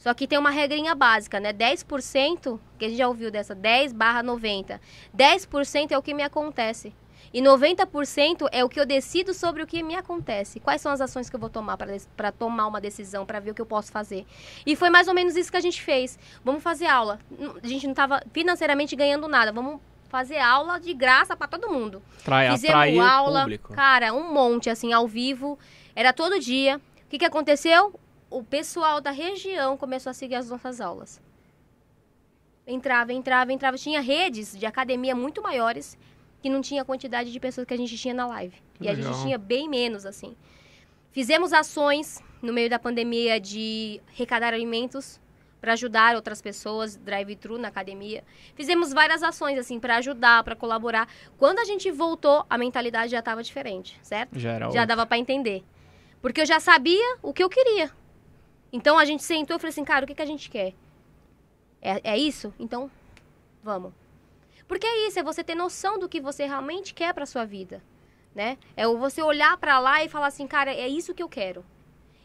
Só que tem uma regrinha básica, né? 10%, que a gente já ouviu dessa, 10 barra 90. 10% é o que me acontece. E 90% é o que eu decido sobre o que me acontece. Quais são as ações que eu vou tomar para tomar uma decisão, para ver o que eu posso fazer. E foi mais ou menos isso que a gente fez. Vamos fazer aula. A gente não estava financeiramente ganhando nada. Vamos fazer aula de graça para todo mundo. Trai, Fizemos aula, público. cara, um monte assim ao vivo. Era todo dia. O que, que aconteceu? o pessoal da região começou a seguir as nossas aulas. Entrava, entrava, entrava. Tinha redes de academia muito maiores que não tinha a quantidade de pessoas que a gente tinha na live. e legal. a gente tinha bem menos, assim. Fizemos ações no meio da pandemia de arrecadar alimentos para ajudar outras pessoas, drive-thru na academia. Fizemos várias ações assim para ajudar, para colaborar. Quando a gente voltou, a mentalidade já estava diferente, certo? Já, já dava para entender. Porque eu já sabia o que eu queria. Então a gente sentou e falou assim, cara, o que, que a gente quer? É, é isso? Então, vamos. Porque é isso, é você ter noção do que você realmente quer para sua vida, né? É você olhar para lá e falar assim, cara, é isso que eu quero.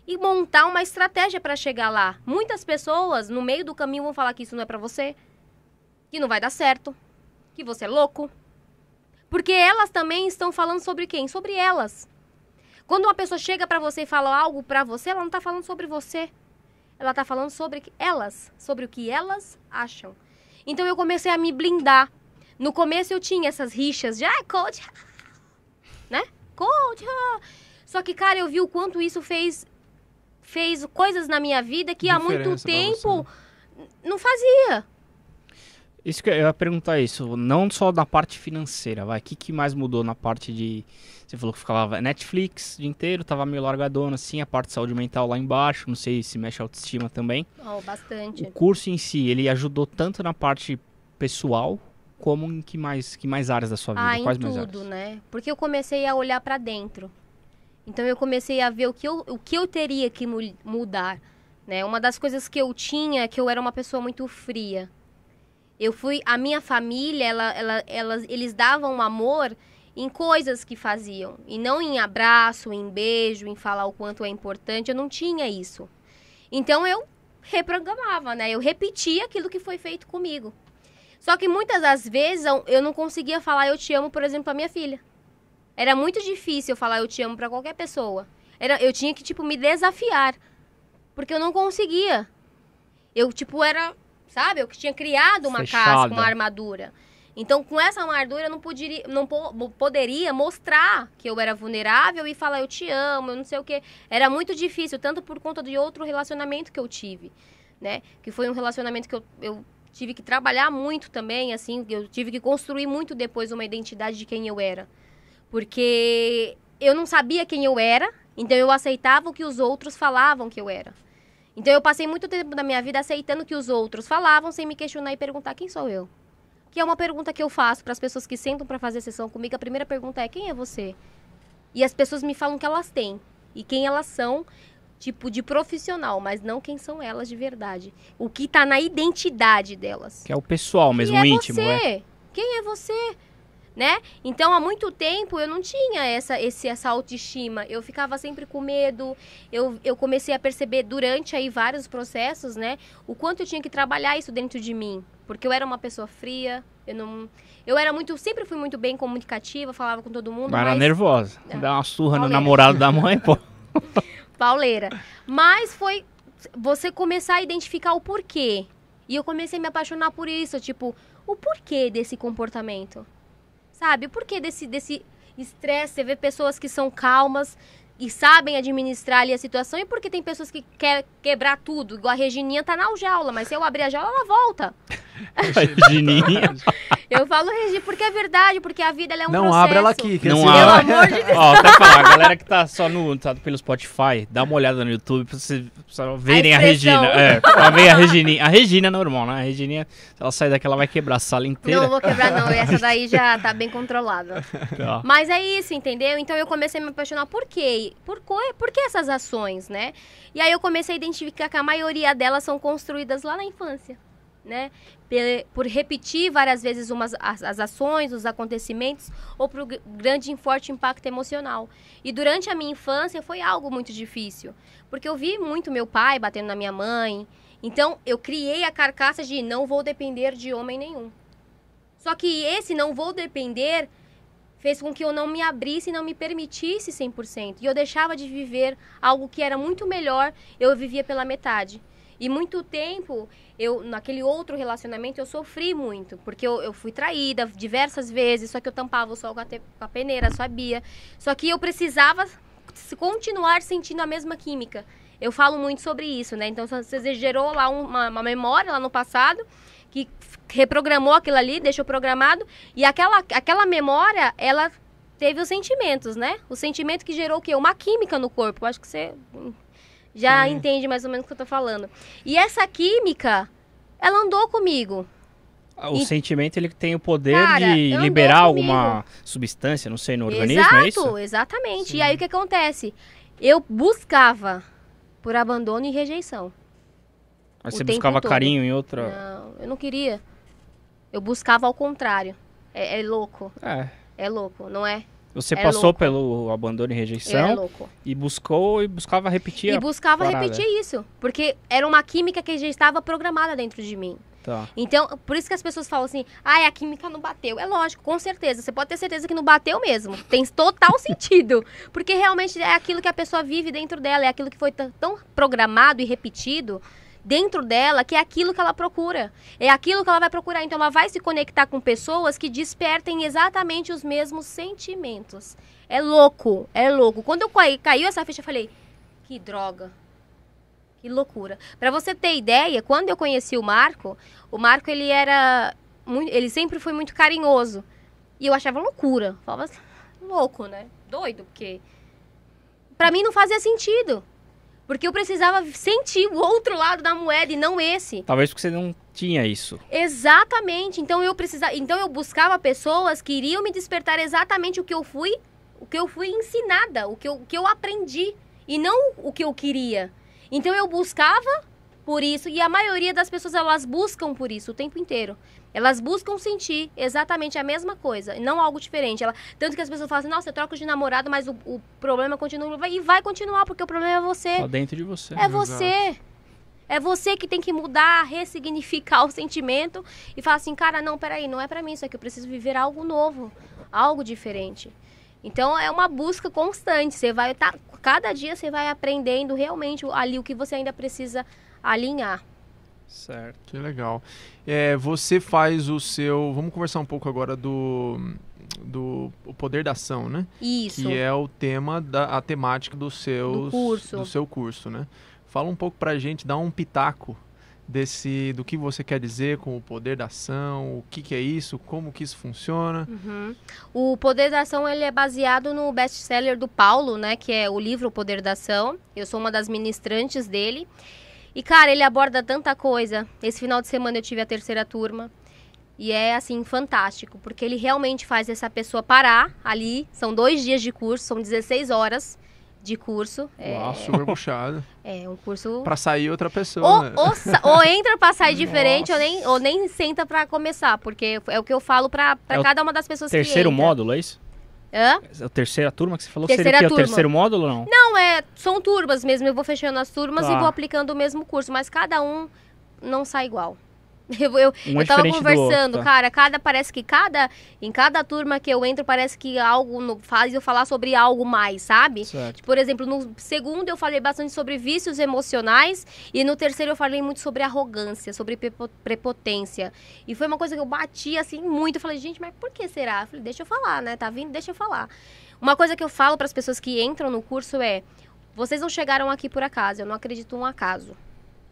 E montar uma estratégia para chegar lá. Muitas pessoas no meio do caminho vão falar que isso não é para você, que não vai dar certo, que você é louco. Porque elas também estão falando sobre quem? Sobre elas. Quando uma pessoa chega para você e fala algo para você, ela não tá falando sobre você. Ela tá falando sobre elas, sobre o que elas acham. Então eu comecei a me blindar. No começo eu tinha essas rixas de, ah, coach, (laughs) né? Coach. (laughs) Só que, cara, eu vi o quanto isso fez fez coisas na minha vida que Diferença há muito tempo né? não fazia. Isso que eu ia perguntar é isso, não só da parte financeira, vai. O que, que mais mudou na parte de você falou que ficava Netflix o dia inteiro, tava meio largadona, assim, a parte de saúde mental lá embaixo, não sei se mexe a autoestima também. Oh, bastante. O curso em si, ele ajudou tanto na parte pessoal, como em que mais, que mais áreas da sua vida? Ah, Quais em mais tudo, áreas? né? Porque eu comecei a olhar para dentro. Então eu comecei a ver o que eu, o que eu teria que mudar, né? Uma das coisas que eu tinha é que eu era uma pessoa muito fria. Eu fui, a minha família, ela, ela, ela, eles davam um amor em coisas que faziam e não em abraço, em beijo, em falar o quanto é importante. Eu não tinha isso. Então eu reprogramava, né? Eu repetia aquilo que foi feito comigo. Só que muitas das vezes eu não conseguia falar eu te amo, por exemplo, para minha filha. Era muito difícil eu falar eu te amo para qualquer pessoa. Era, eu tinha que tipo me desafiar, porque eu não conseguia. Eu tipo era, sabe? Eu que tinha criado uma Fechada. com uma armadura. Então, com essa amargura, eu não, poderia, não po poderia mostrar que eu era vulnerável e falar eu te amo, eu não sei o que. Era muito difícil, tanto por conta de outro relacionamento que eu tive, né? Que foi um relacionamento que eu, eu tive que trabalhar muito também, assim, eu tive que construir muito depois uma identidade de quem eu era. Porque eu não sabia quem eu era, então eu aceitava o que os outros falavam que eu era. Então eu passei muito tempo da minha vida aceitando o que os outros falavam sem me questionar e perguntar quem sou eu. Que é uma pergunta que eu faço para as pessoas que sentam para fazer sessão comigo. A primeira pergunta é: quem é você? E as pessoas me falam que elas têm e quem elas são, tipo de profissional, mas não quem são elas de verdade. O que está na identidade delas. Que é o pessoal mesmo, é o íntimo, você? é. Quem é você? Né? Então, há muito tempo eu não tinha essa, esse, essa autoestima. Eu ficava sempre com medo. Eu, eu comecei a perceber durante aí vários processos, né, o quanto eu tinha que trabalhar isso dentro de mim. Porque eu era uma pessoa fria, eu não. Eu era muito. Sempre fui muito bem comunicativa, falava com todo mundo. Mas, mas... era nervosa. É. Dá uma surra Pauleira. no namorado da mãe, pô. (laughs) Pauleira. Mas foi você começar a identificar o porquê. E eu comecei a me apaixonar por isso. Tipo, o porquê desse comportamento? Sabe? O porquê desse. desse estresse, você vê pessoas que são calmas, e sabem administrar ali a situação e porque tem pessoas que quer quebrar tudo. Igual a Regininha tá na jaula, mas se eu abrir a jaula, ela volta. (laughs) Regininha. eu falo Regi porque é verdade, porque a vida é um Não processo. abra ela aqui, que Não assim, abra. Pelo amor de (laughs) Deus. Ó, até falar, a galera que tá só no, tá pelo Spotify, dá uma olhada no YouTube pra vocês verem a, a, Regina. É, pra ver a Regininha. A Regina é normal, né? A Regininha, se ela sair daqui, ela vai quebrar a sala inteira. Não vou quebrar não, essa daí já (laughs) tá bem controlada. Tá. Mas é isso, entendeu? Então eu comecei a me apaixonar por quê? por, por que essas ações, né? E aí eu comecei a identificar que a maioria delas são construídas lá na infância. Né? Por, repetir várias vezes umas, as, as, ações, os acontecimentos, ou por grande e forte impacto emocional. E durante a minha infância foi algo muito difícil, porque eu vi muito meu pai batendo na minha mãe. Então eu criei a carcaça de não vou depender de homem nenhum. Só que esse não vou depender fez com que eu não me abrisse e não me permitisse 100%. E eu deixava de viver algo que era muito melhor, eu vivia pela metade. E muito tempo, eu naquele outro relacionamento, eu sofri muito, porque eu, eu fui traída diversas vezes, só que eu tampava o sol com a, te, com a peneira, sabia. Só que eu precisava continuar sentindo a mesma química. Eu falo muito sobre isso, né? Então, você gerou lá uma, uma memória lá no passado que reprogramou aquilo ali, deixou programado, e aquela, aquela memória, ela teve os sentimentos, né? O sentimento que gerou o quê? Uma química no corpo. Eu acho que você hum, já entende mais ou menos o que eu tô falando. E essa química, ela andou comigo. Ah, o e... sentimento ele tem o poder Cara, de liberar alguma substância, não sei, no organismo, é Exato, é isso? Exatamente. Sim. E aí o que acontece? Eu buscava por abandono e rejeição. Mas você buscava todo. carinho em outra. Não, eu não queria. Eu buscava ao contrário. É, é louco. É. É louco, não é? Você é passou louco. pelo abandono e rejeição é e buscou e buscava repetir. E buscava repetir isso, porque era uma química que já estava programada dentro de mim. Tá. Então, por isso que as pessoas falam assim: ah, a química não bateu". É lógico, com certeza. Você pode ter certeza que não bateu mesmo. Tem total (laughs) sentido, porque realmente é aquilo que a pessoa vive dentro dela, é aquilo que foi tão programado e repetido dentro dela que é aquilo que ela procura. É aquilo que ela vai procurar. Então ela vai se conectar com pessoas que despertem exatamente os mesmos sentimentos. É louco, é louco. Quando eu caí, caiu essa ficha, eu falei: "Que droga". Que loucura. Para você ter ideia, quando eu conheci o Marco, o Marco ele era muito, ele sempre foi muito carinhoso. E eu achava loucura. Falava assim, louco, né? Doido, porque para mim não fazia sentido. Porque eu precisava sentir o outro lado da moeda e não esse. Talvez porque você não tinha isso. Exatamente. Então eu precisava, então eu buscava pessoas que iriam me despertar exatamente o que eu fui, o que eu fui ensinada, o que eu, o que eu aprendi e não o que eu queria. Então eu buscava por isso e a maioria das pessoas elas buscam por isso o tempo inteiro. Elas buscam sentir exatamente a mesma coisa, não algo diferente. Ela, tanto que as pessoas falam assim, nossa, eu troco de namorado, mas o, o problema continua e vai continuar, porque o problema é você. dentro de você. É Exato. você. É você que tem que mudar, ressignificar (laughs) o sentimento e falar assim, cara, não, peraí, não é para mim isso aqui, eu preciso viver algo novo, algo diferente. Então é uma busca constante. Você vai tá, cada dia você vai aprendendo realmente ali o que você ainda precisa alinhar. Certo, que legal. É, você faz o seu. Vamos conversar um pouco agora do do o poder da ação, né? Isso. Que é o tema da a temática do seu do curso, do seu curso, né? Fala um pouco pra gente, dá um pitaco desse do que você quer dizer com o poder da ação, o que, que é isso, como que isso funciona. Uhum. O poder da ação ele é baseado no best-seller do Paulo, né? Que é o livro O Poder da Ação. Eu sou uma das ministrantes dele. E, cara, ele aborda tanta coisa. Esse final de semana eu tive a terceira turma. E é, assim, fantástico, porque ele realmente faz essa pessoa parar ali. São dois dias de curso, são 16 horas de curso. É Uau, é... super (laughs) puxado. É, um curso... Pra sair outra pessoa, Ou, né? ou, sa... ou entra pra sair (laughs) diferente, ou nem, ou nem senta pra começar, porque é o que eu falo pra, pra é cada uma das pessoas terceiro que Terceiro módulo, é isso? Hã? É a terceira turma que você falou? Terceira seria o, o terceiro módulo ou não? Não, é, são turmas mesmo. Eu vou fechando as turmas tá. e vou aplicando o mesmo curso. Mas cada um não sai igual. (laughs) Eu, eu, um é eu tava conversando, tá. cara, cada parece que cada em cada turma que eu entro parece que algo no, faz eu falar sobre algo mais, sabe? Certo. Por exemplo, no segundo eu falei bastante sobre vícios emocionais e no terceiro eu falei muito sobre arrogância, sobre prepotência. E foi uma coisa que eu bati assim muito, eu falei, gente, mas por que será? Eu falei, deixa eu falar, né? Tá vindo, deixa eu falar. Uma coisa que eu falo para as pessoas que entram no curso é: vocês não chegaram aqui por acaso, eu não acredito um acaso.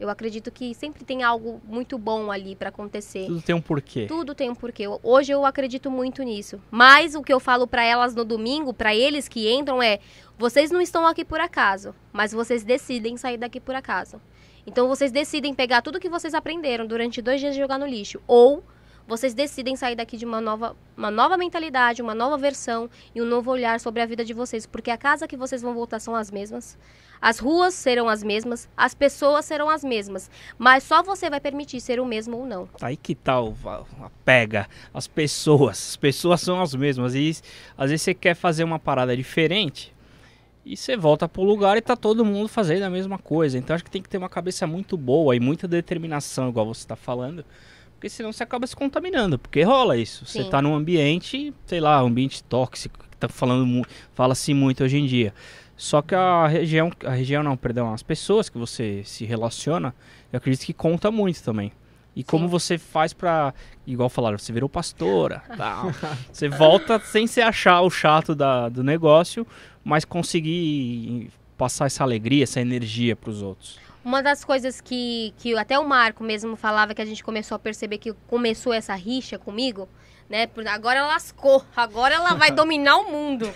Eu acredito que sempre tem algo muito bom ali para acontecer. Tudo tem um porquê. Tudo tem um porquê. Hoje eu acredito muito nisso. Mas o que eu falo para elas no domingo, para eles que entram é: vocês não estão aqui por acaso, mas vocês decidem sair daqui por acaso. Então vocês decidem pegar tudo que vocês aprenderam durante dois dias e jogar no lixo. Ou vocês decidem sair daqui de uma nova, uma nova mentalidade, uma nova versão e um novo olhar sobre a vida de vocês, porque a casa que vocês vão voltar são as mesmas, as ruas serão as mesmas, as pessoas serão as mesmas, mas só você vai permitir ser o mesmo ou não. Tá aí que tal, tá pega as pessoas, as pessoas são as mesmas e às vezes você quer fazer uma parada diferente, e você volta pro lugar e tá todo mundo fazendo a mesma coisa. Então acho que tem que ter uma cabeça muito boa e muita determinação, igual você tá falando, porque senão você acaba se contaminando, porque rola isso. Sim. Você está num ambiente, sei lá, ambiente tóxico, que tá falando fala-se muito hoje em dia. Só que a região, a região não, perdão, as pessoas que você se relaciona, eu acredito que conta muito também. E Sim. como você faz para Igual falaram, você virou pastora. (laughs) Tal. você volta sem se achar o chato da, do negócio, mas conseguir passar essa alegria, essa energia para os outros. Uma das coisas que, que até o Marco mesmo falava que a gente começou a perceber que começou essa rixa comigo, né? Agora ela lascou, agora ela vai (laughs) dominar o mundo.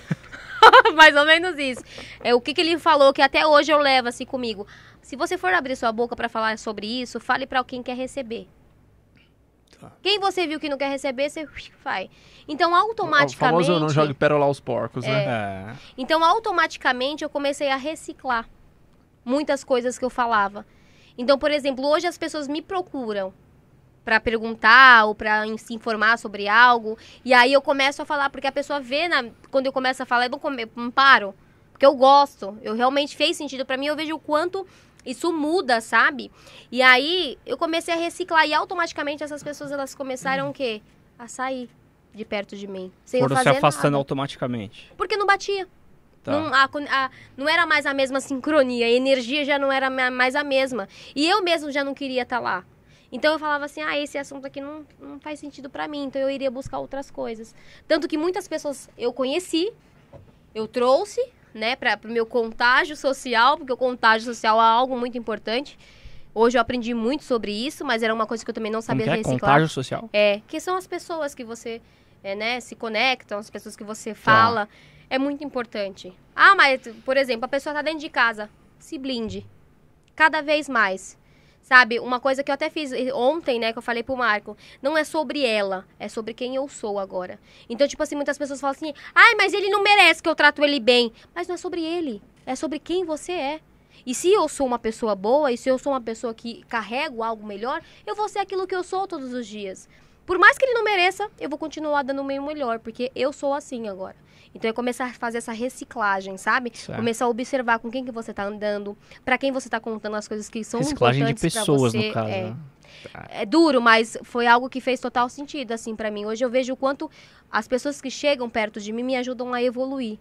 (laughs) Mais ou menos isso. É o que, que ele falou que até hoje eu levo assim comigo. Se você for abrir sua boca para falar sobre isso, fale para quem quer receber. Tá. Quem você viu que não quer receber, você vai. Então, automaticamente. O famoso não jogue pérola aos porcos, é. né? É. É. Então, automaticamente, eu comecei a reciclar muitas coisas que eu falava. Então, por exemplo, hoje as pessoas me procuram para perguntar ou para se informar sobre algo, e aí eu começo a falar porque a pessoa vê na, quando eu começo a falar, eu não, paro, porque eu gosto, eu realmente fez sentido para mim, eu vejo o quanto isso muda, sabe? E aí eu comecei a reciclar e automaticamente essas pessoas elas começaram o quê? A sair de perto de mim. Sem Foram se afastando nada. automaticamente. Porque não batia. Tá. Não, a, a, não, era mais a mesma sincronia, a energia já não era mais a mesma. E eu mesmo já não queria estar tá lá. Então eu falava assim, ah, esse assunto aqui não, não faz sentido para mim, então eu iria buscar outras coisas. Tanto que muitas pessoas eu conheci, eu trouxe, né, para o meu contágio social, porque o contágio social é algo muito importante. Hoje eu aprendi muito sobre isso, mas era uma coisa que eu também não sabia Como é? reciclar. Contágio social? É, que são as pessoas que você é, né, se conectam, as pessoas que você tá. fala. Tá é muito importante. Ah, mas, por exemplo, a pessoa está dentro de casa, se blinde. Cada vez mais. Sabe, uma coisa que eu até fiz ontem, né, que eu falei pro Marco, não é sobre ela, é sobre quem eu sou agora. Então, tipo assim, muitas pessoas falam assim: "Ai, mas ele não merece que eu trato ele bem". Mas não é sobre ele, é sobre quem você é. E se eu sou uma pessoa boa, e se eu sou uma pessoa que carrego algo melhor, eu vou ser aquilo que eu sou todos os dias. Por mais que ele não mereça, eu vou continuar dando o meu melhor, porque eu sou assim agora. Então é começar a fazer essa reciclagem, sabe? Certo. Começar a observar com quem que você está andando, para quem você está contando as coisas que são reciclagem importantes de pessoas, você, no caso. É, né? é duro, mas foi algo que fez total sentido, assim, para mim. Hoje eu vejo o quanto as pessoas que chegam perto de mim me ajudam a evoluir.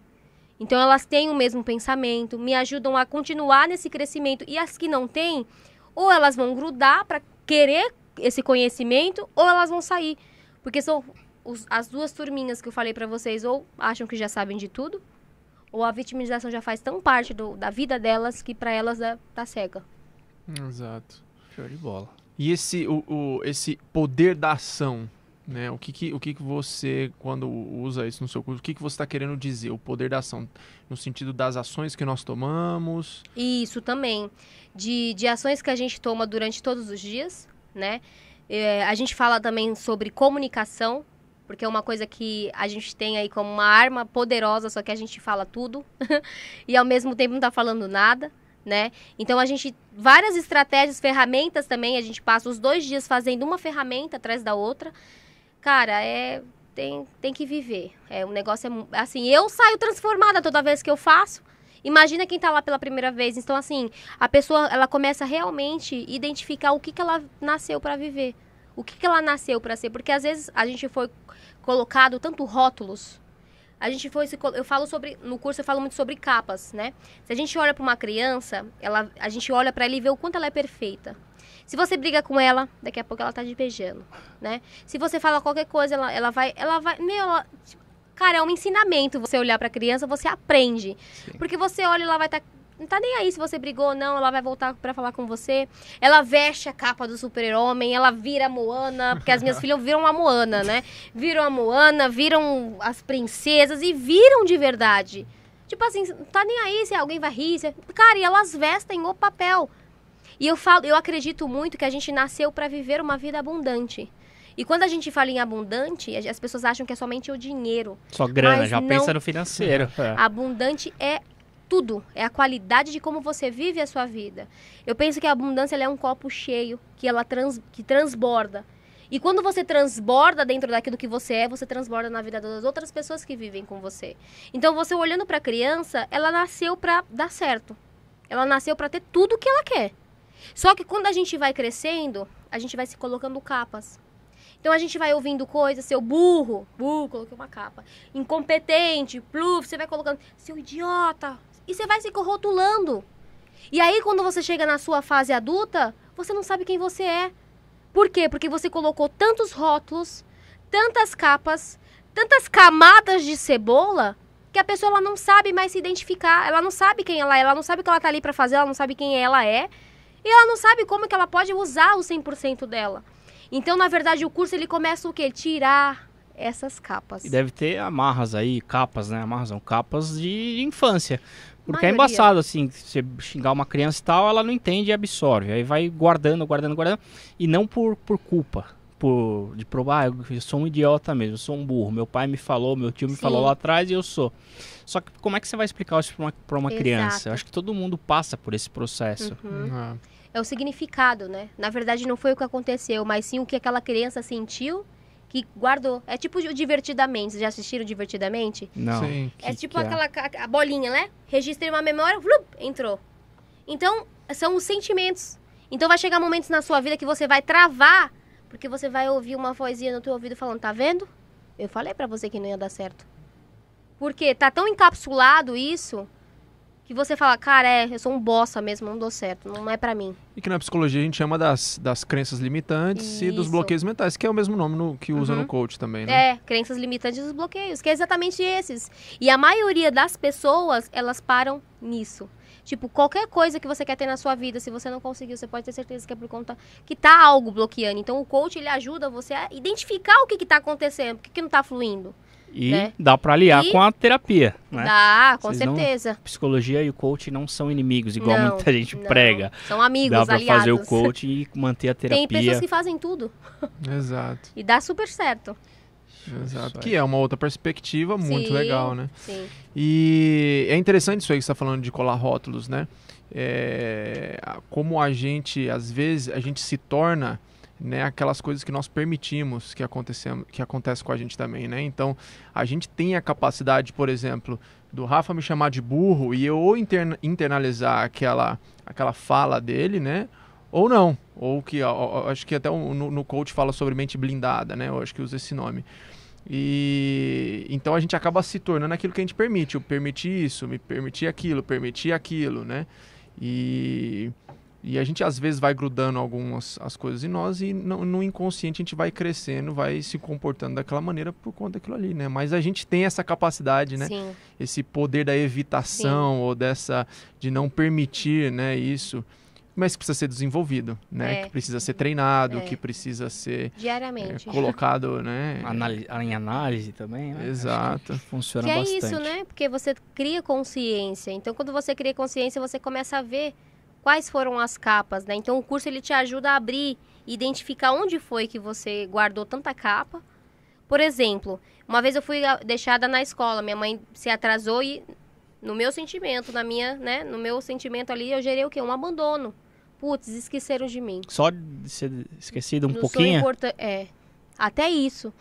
Então elas têm o mesmo pensamento, me ajudam a continuar nesse crescimento. E as que não têm, ou elas vão grudar para querer esse conhecimento, ou elas vão sair. Porque são os, as duas turminhas que eu falei para vocês ou acham que já sabem de tudo, ou a vitimização já faz tão parte do, da vida delas que para elas é, tá cega. Exato. Show de bola. E esse, o, o, esse poder da ação, né? O que, que, o que, que você, quando usa isso no seu curso, o que, que você está querendo dizer? O poder da ação, no sentido das ações que nós tomamos? Isso também. De, de ações que a gente toma durante todos os dias, né? É, a gente fala também sobre comunicação, porque é uma coisa que a gente tem aí como uma arma poderosa, só que a gente fala tudo (laughs) e ao mesmo tempo não está falando nada, né? Então a gente várias estratégias, ferramentas também, a gente passa os dois dias fazendo uma ferramenta atrás da outra. Cara, é tem, tem que viver. É um negócio é, assim, eu saio transformada toda vez que eu faço. Imagina quem está lá pela primeira vez. Então assim, a pessoa ela começa realmente identificar o que que ela nasceu para viver o que, que ela nasceu para ser, porque às vezes a gente foi colocado tanto rótulos. A gente foi eu falo sobre no curso eu falo muito sobre capas, né? Se a gente olha para uma criança, ela a gente olha para ela e vê o quanto ela é perfeita. Se você briga com ela, daqui a pouco ela tá te beijando, né? Se você fala qualquer coisa, ela, ela vai ela vai, meu, ela, cara, é um ensinamento você olhar para a criança, você aprende. Sim. Porque você olha e ela vai estar tá não tá nem aí se você brigou ou não, ela vai voltar para falar com você. Ela veste a capa do super-homem, ela vira a Moana, porque as minhas (laughs) filhas viram a Moana, né? Viram a Moana, viram as princesas e viram de verdade. Tipo assim, não tá nem aí se alguém vai rir. Se... Cara, e elas vestem o papel. E eu falo, eu acredito muito que a gente nasceu para viver uma vida abundante. E quando a gente fala em abundante, as pessoas acham que é somente o dinheiro. Só grana, já não... pensa no financeiro. (laughs) É. Abundante é tudo, é a qualidade de como você vive a sua vida. Eu penso que a abundância é um copo cheio que ela trans, que transborda. E quando você transborda dentro daquilo que você é, você transborda na vida das outras pessoas que vivem com você. Então você olhando para a criança, ela nasceu para dar certo. Ela nasceu para ter tudo o que ela quer. Só que quando a gente vai crescendo, a gente vai se colocando capas. Então a gente vai ouvindo coisas, seu burro, burro, coloquei uma capa. Incompetente, pluf, você vai colocando, seu idiota, e você vai se rotulando. E aí, quando você chega na sua fase adulta, você não sabe quem você é. Por quê? Porque você colocou tantos rótulos, tantas capas, tantas camadas de cebola, que a pessoa ela não sabe mais se identificar, ela não sabe quem ela é, ela não sabe o que ela tá ali para fazer, ela não sabe quem ela é, e ela não sabe como que ela pode usar o 100% dela. Então, na verdade, o curso ele começa o quê? Tirar essas capas. E deve ter amarras aí, capas, né? Amarras são capas de infância. Porque é maioria. é embaçado, assim, você xingar uma criança e tal, ela não entende e absorve. Aí vai guardando, guardando, guardando. E não por, por culpa. Por, de provar, ah, eu sou um idiota mesmo, eu sou um burro. Meu pai me falou, meu tio me Sim. falou lá atrás e eu sou. Só que como é que você vai explicar isso para uma, pra uma criança? Eu acho que todo mundo passa por esse processo. Uhum. Uhum. É o significado, né? Na verdade, não foi o que aconteceu, mas sim o que aquela criança sentiu que guardou. É tipo o Divertidamente. Vocês já assistiram Divertidamente? Não. Sim, é que, tipo que é? aquela é? a bolinha, né? Registrei uma memória, flup, entrou. Então, são os sentimentos. Então vai chegar momentos na sua vida que você vai travar, porque você vai ouvir uma vozinha no teu ouvido falando, tá vendo? Eu falei para você que não ia dar certo. Porque tá tão encapsulado isso que você fala, cara, é, eu sou um bosta mesmo, não dou certo, não é para mim. E que na psicologia a gente chama das, das crenças limitantes Isso. e dos bloqueios mentais, que é o mesmo nome no, que usa uhum. no coach também, né? É, crenças limitantes e os bloqueios, que é exatamente esses. E a maioria das pessoas, elas param nisso. Tipo, qualquer coisa que você quer ter na sua vida, se você não conseguiu, você pode ter certeza que é por conta que tá algo bloqueando. Então o coach, ele ajuda você a identificar o que que tá acontecendo, o que que não tá fluindo. E né? dá para aliar e... com a terapia, né? Dá, com Vocês certeza. Não, psicologia e o coaching não são inimigos, igual não, muita gente não. prega. São amigos, Dá pra aliados. fazer o coaching e manter a (laughs) terapia. Tem pessoas que fazem tudo. (laughs) Exato. e dá super certo. Exato. Que é uma outra perspectiva muito sim, legal, né? Sim. E é interessante isso aí que você está falando de colar rótulos, né? É, como a gente, às vezes, a gente se torna né, aquelas coisas que nós permitimos que, que acontece com a gente também, né? Então, a gente tem a capacidade, por exemplo, do Rafa me chamar de burro e eu ou interna internalizar aquela, aquela fala dele, né? Ou não. Ou que, ó, acho que até o, no, no coach fala sobre mente blindada, né? Eu acho que usa esse nome. E então a gente acaba se tornando aquilo que a gente permite. Eu permiti isso, me permiti aquilo, permiti aquilo, né? E e a gente às vezes vai grudando algumas as coisas em nós e no, no, inconsciente a gente vai crescendo, vai se comportando daquela maneira por conta daquilo ali, né? Mas a gente tem essa capacidade, né? Sim. Esse poder da evitação Sim. ou dessa de não permitir, né, isso. Mas que precisa ser desenvolvido, né? É. Que precisa ser treinado, é. que precisa ser é, diariamente é, colocado, né? Anali em análise também, né? Exato. que funciona que bastante. é isso, né? Porque você cria consciência. Então, quando você cria consciência, você começa a ver quais foram as capas, né? Então o curso ele te ajuda a abrir e identificar onde foi que você guardou tanta capa. Por exemplo, uma vez eu fui ah, deixada na escola, minha mãe se atrasou e no meu sentimento, na minha, né, no meu sentimento ali, eu gerei o quê? Um abandono. Putz, esqueceram de mim. Só de ser esquecido um Não pouquinho? Sou é. Até isso.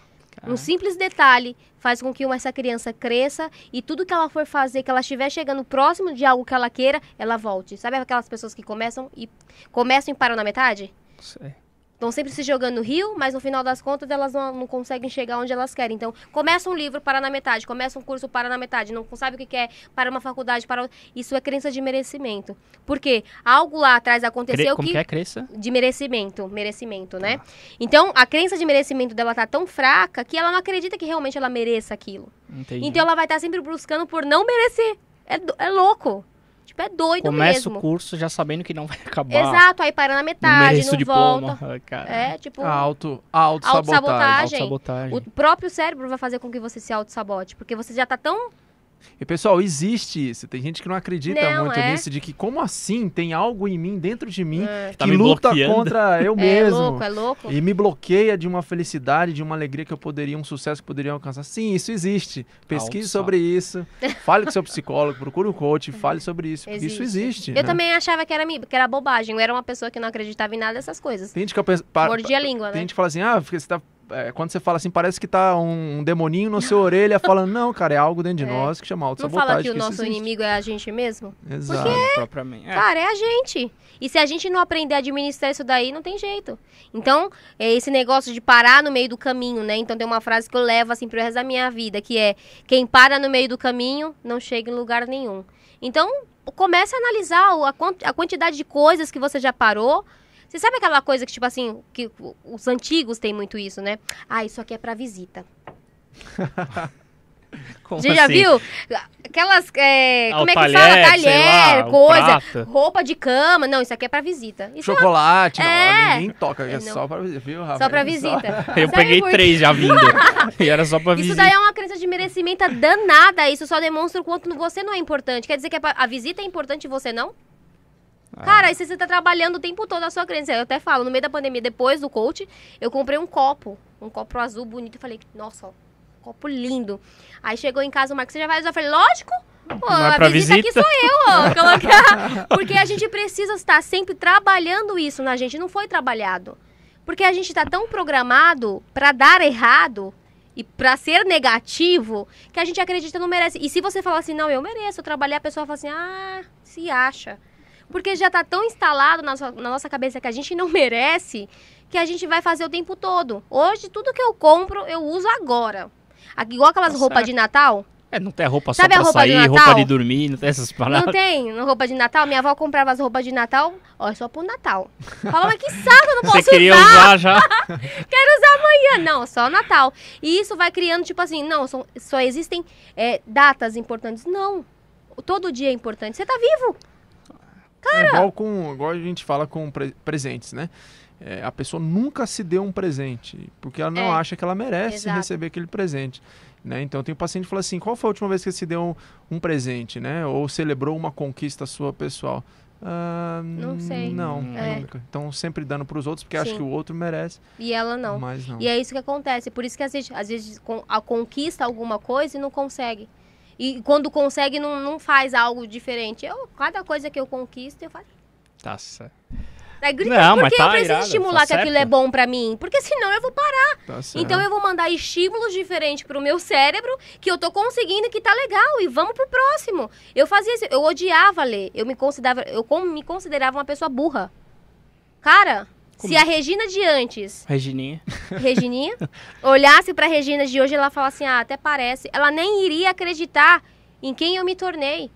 Ah. Um simples detalhe faz com que essa criança cresça e tudo que ela for fazer, que ela estiver chegando próximo de algo que ela queira, ela volte. Sabe aquelas pessoas que começam e começam e param na metade? Sei. Estão sempre se jogando no rio, mas no final das contas elas não, não, conseguem chegar onde elas querem. Então, começa um livro, para na metade, começa um curso, para na metade, não sabe o que quer, para uma faculdade, para. Isso é crença de merecimento. Porque algo lá atrás aconteceu Cre... Como que. que é crença? De merecimento, merecimento, né? Ah. Então, a crença de merecimento dela tá tão fraca que ela não acredita que realmente ela mereça aquilo. Entendi. Então, ela vai estar tá sempre buscando por não merecer. É, é louco. Tipo, é doido Começa mesmo. Começa o curso já sabendo que não vai (laughs) acabar. Exato, aí para na metade, não, volta. (laughs) Ah, cara. É, tipo... A auto, auto, -sabotagem. auto, -sabotagem. auto -sabotagem. O próprio cérebro vai fazer com que você se auto-sabote, porque você já tá tão e pessoal, existe isso. Tem gente que não acredita não, muito é? nisso, de que como assim tem algo em mim, dentro de mim, é. que tá luta contra eu mesmo. (laughs) É louco, é louco. E me bloqueia de uma felicidade, de uma alegria que eu poderia, um sucesso que eu poderia alcançar. Sim, isso existe. Pesquise sobre isso. Fale com seu psicólogo, procure um coach, fale sobre isso. Existe. Isso existe. Eu né? também achava que era, que era bobagem. Eu era uma pessoa que não acreditava em nada dessas coisas. Tem gente que eu penso, pa, Mordia a língua, né? Tem gente que fala assim, ah, você tá é, quando você fala assim, parece que tá um, um demoninho na sua orelha falando, não, cara, é algo dentro de é. nós que chama auto Não fala que, que o nosso existe. inimigo é a gente mesmo? Exato. Porque, É. cara, é a gente. E se a gente não aprender a administrar isso daí, não tem jeito. Então, é esse negócio de parar no meio do caminho, né? Então tem uma frase que eu levo assim pro resto da minha vida, que é, quem para no meio do caminho, não chega em lugar nenhum. Então, comece a analisar a quantidade de coisas que você já parou, você sabe aquela coisa que, tipo assim, que os antigos têm muito isso, né? Ah, isso aqui é para visita. (laughs) Como Você assim? já viu? Aquelas. É, como é que fala? Talher, lá, coisa. Roupa de cama. Não, isso aqui é pra visita. Isso é Chocolate, é... não. ninguém toca, é, não. só pra visita, viu, Rafa? Só pra é visita. (laughs) Eu Sabe peguei por... três já vindo. (laughs) e era só pra visita. Isso daí é uma crença de merecimento danada. Isso só demonstra o quanto você não é importante. Quer dizer que é a visita é importante e você não? Ah. Cara, aí você está trabalhando o tempo todo a sua crença. Eu até falo, no meio da pandemia, depois do coach, eu comprei um copo, um copo azul bonito. E falei, nossa, ó, copo lindo. Aí chegou em casa o Marcos, você já vai usar? Eu falei, lógico, Pô, é a visita, visita, aqui sou eu, (laughs) colocar. Porque a gente precisa estar sempre trabalhando isso na né? gente. Não foi trabalhado. Porque a gente está tão programado para dar errado e para ser negativo que a gente acredita não merece. E se você falar assim, não, eu mereço trabalhar, a pessoa fala assim, ah, se acha. Porque já está tão instalado na, na nossa cabeça que a gente não merece, que a gente vai fazer o tempo todo. Hoje, tudo que eu compro, eu uso agora. Aqui, igual aquelas tá roupas de Natal, é, não tem roupa Sabe só pra roupa sair, roupa de dormir, não tem essas palavras. Não tem roupa de Natal? Minha avó comprava as roupas de Natal, ó, é só pro Natal. Falava, mas que saco, não (laughs) posso Você queria usar, usar já? (laughs) Quero usar amanhã. Não, só Natal. E isso vai criando, tipo assim, não, só, só existem é, datas importantes. Não, todo dia é importante. Você tá vivo. É Cara... É igual, com, igual a gente fala com pre presentes, né? É, a pessoa nunca se deu um presente, porque ela não é, acha que ela merece exato. receber aquele presente. Né? Então tem um paciente que fala assim, qual foi a última vez que se deu um, um presente, né? Ou celebrou uma conquista sua pessoal? Ah, não sei. Não, hum. é. é. nunca. Então sempre dando para os outros, porque Sim. acha que o outro merece. E ela não. não. E é isso que acontece. Por isso que às vezes, às vezes a conquista alguma coisa e não consegue. E quando consegue, não, não faz algo diferente. Eu, cada coisa que eu conquisto, eu faço. Tá certo. Aí é grita, não, porque tá eu preciso irado, tá estimular tá que aquilo é bom para mim. Porque senão eu vou parar. Tá então eu vou mandar estímulos diferentes pro meu cérebro que eu tô conseguindo que tá legal e vamos pro próximo. Eu fazia isso, eu odiava ler. Eu me considerava, eu me considerava uma pessoa burra. Cara, como? Se a Regina de antes. Regininha. Regininha. (laughs) olhasse pra Regina de hoje, ela fala assim: ah, até parece. Ela nem iria acreditar em quem eu me tornei.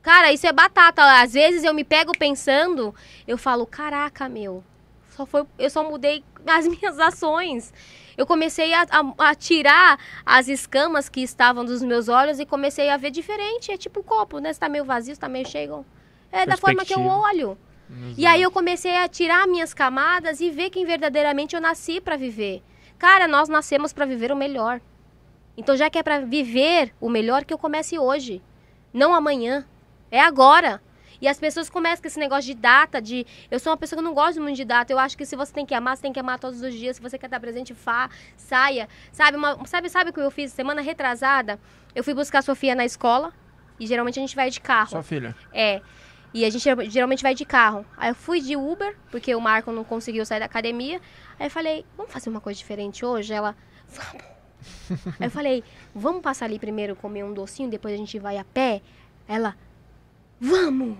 Cara, isso é batata. Às vezes eu me pego pensando, eu falo: caraca, meu. Só foi, eu só mudei (laughs) as minhas ações. Eu comecei a, a, a tirar as escamas que estavam dos meus olhos e comecei a ver diferente. É tipo o copo, né? Você tá meio vazio, você tá meio cheio. É da forma que eu olho. Exato. E aí eu comecei a tirar minhas camadas e ver quem verdadeiramente eu nasci para viver. Cara, nós nascemos para viver o melhor. Então já que é para viver o melhor que eu comece hoje, não amanhã, é agora. E as pessoas começam com esse negócio de data, de. Eu sou uma pessoa que não gosto muito de data. Eu acho que se você tem que amar, você tem que amar todos os dias. Se você quer estar presente, fa, saia. Sabe, uma... sabe, sabe o que eu fiz? Semana retrasada, eu fui buscar a Sofia na escola. E geralmente a gente vai de carro. Sua filha. É. E a gente geralmente vai de carro. Aí eu fui de Uber, porque o Marco não conseguiu sair da academia. Aí eu falei, vamos fazer uma coisa diferente hoje? Ela, vamos. (laughs) Aí eu falei, vamos passar ali primeiro comer um docinho, depois a gente vai a pé? Ela, vamos!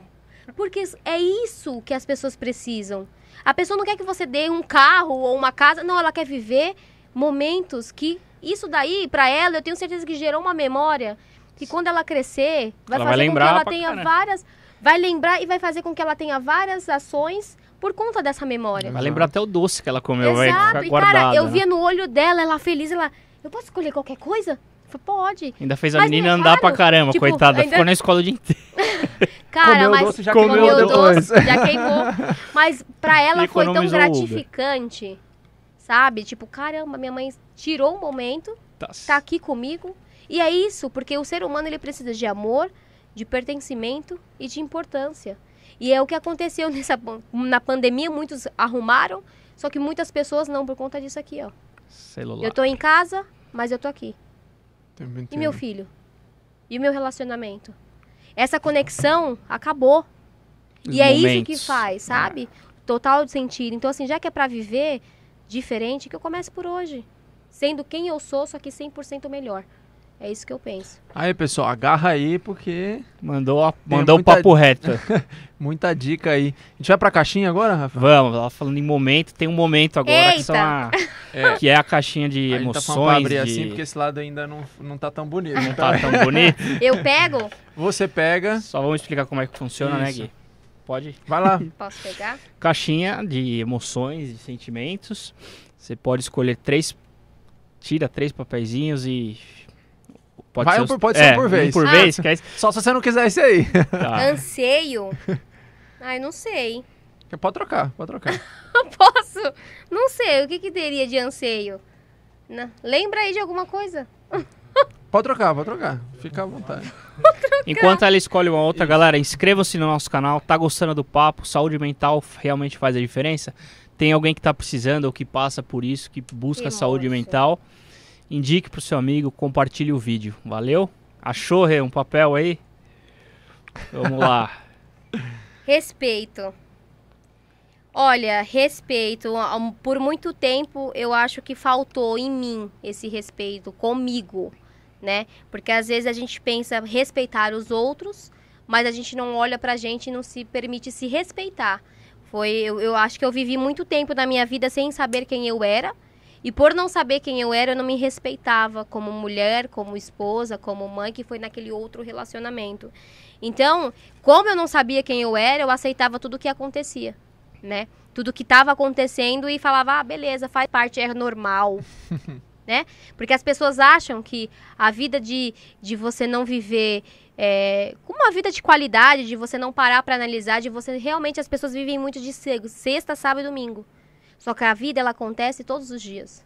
Porque é isso que as pessoas precisam. A pessoa não quer que você dê um carro ou uma casa, não, ela quer viver momentos que isso daí para ela, eu tenho certeza que gerou uma memória que quando ela crescer, vai ela fazer vai com que ela tenha várias vai lembrar e vai fazer com que ela tenha várias ações por conta dessa memória. Vai lembrar até o doce que ela comeu, vai ficar guardado. Cara, eu né? via no olho dela, ela feliz, ela, eu posso escolher qualquer coisa? Falei, pode. Ainda fez a mas é menina é andar pra caramba, tipo, coitada. Ainda... Ficou na escola o dia inteiro. (laughs) Cara, comeu mas doce, já comeu, comeu doce, já queimou. Mas pra (laughs) ela foi tão gratificante, sabe? Tipo, caramba, minha mãe tirou um momento, tá. tá aqui comigo. E é isso, porque o ser humano ele precisa de amor, de pertencimento e de importância. E é o que aconteceu (laughs) nessa, na pandemia, muitos arrumaram, só que muitas pessoas não, por conta disso aqui, ó. Celular. Eu estou em casa, mas eu estou aqui. Também e meu filho? E o meu relacionamento? Essa conexão acabou. Os e é isso que faz, é. sabe? Ah. Total sentido. Então, assim, já que é para viver diferente, que eu comece por hoje. Sendo quem eu sou, só que 100% melhor. É isso que eu penso. Aí, pessoal, agarra aí porque mandou, a, mandou muita, o papo reto. (laughs) muita dica aí. A gente vai pra caixinha agora, Rafa? Vamos, ela falando em momento, tem um momento agora Eita. que, são a, (laughs) é. que é a caixinha de a tá emoções. Tá abrir de... assim porque esse lado ainda não, não tá tão bonito. Não tá, tá tão bonito. (laughs) Eu pego? Você pega. Só vamos explicar como é que funciona, né, isso. né, Gui? Pode? Vai lá. Posso pegar? Caixinha de emoções, de sentimentos. Você pode escolher três, tira três papeizinhos e Pode Vai ser, um por, pode é, um por vez. Um por ah, vez só se você não quiser esse aí. Tá. (laughs) Anseio? Ai, não sei. Pode trocar, pode trocar. (laughs) Posso? Não sei, o que, que teria de anseio? Não. Lembra aí de alguma coisa? (laughs) pode trocar, pode trocar. Fica à vontade. Enquanto ela escolhe uma outra, galera, inscrevam-se no nosso canal. Tá gostando do papo? Saúde mental realmente faz a diferença? Tem alguém que tá precisando ou que passa por isso, que busca que saúde moço. mental? indique para o seu amigo, compartilhe o vídeo. Valeu? Achou, Rê, um papel aí? Vamos lá. (laughs) Respeito. Olha, respeito. Por muito tempo eu acho que faltou em mim esse respeito comigo, né? Porque às vezes a gente pensa respeitar os outros, mas a gente não olha pra gente e não se permite se respeitar. Foi, eu, eu acho que eu vivi muito tempo da minha vida sem saber quem eu era e por não saber quem eu era, eu não me respeitava como mulher, como esposa, como mãe, que foi naquele outro relacionamento. Então, como eu não sabia quem eu era, eu aceitava tudo o que acontecia, né? Tudo que estava acontecendo e falava, ah, beleza, faz parte, é normal. (laughs) né? Porque as pessoas acham que a vida de, de você não viver é, com uma vida de qualidade, de você não parar para analisar, de você realmente as pessoas vivem muito de sexta, sábado e domingo. Só que a vida ela acontece todos os dias.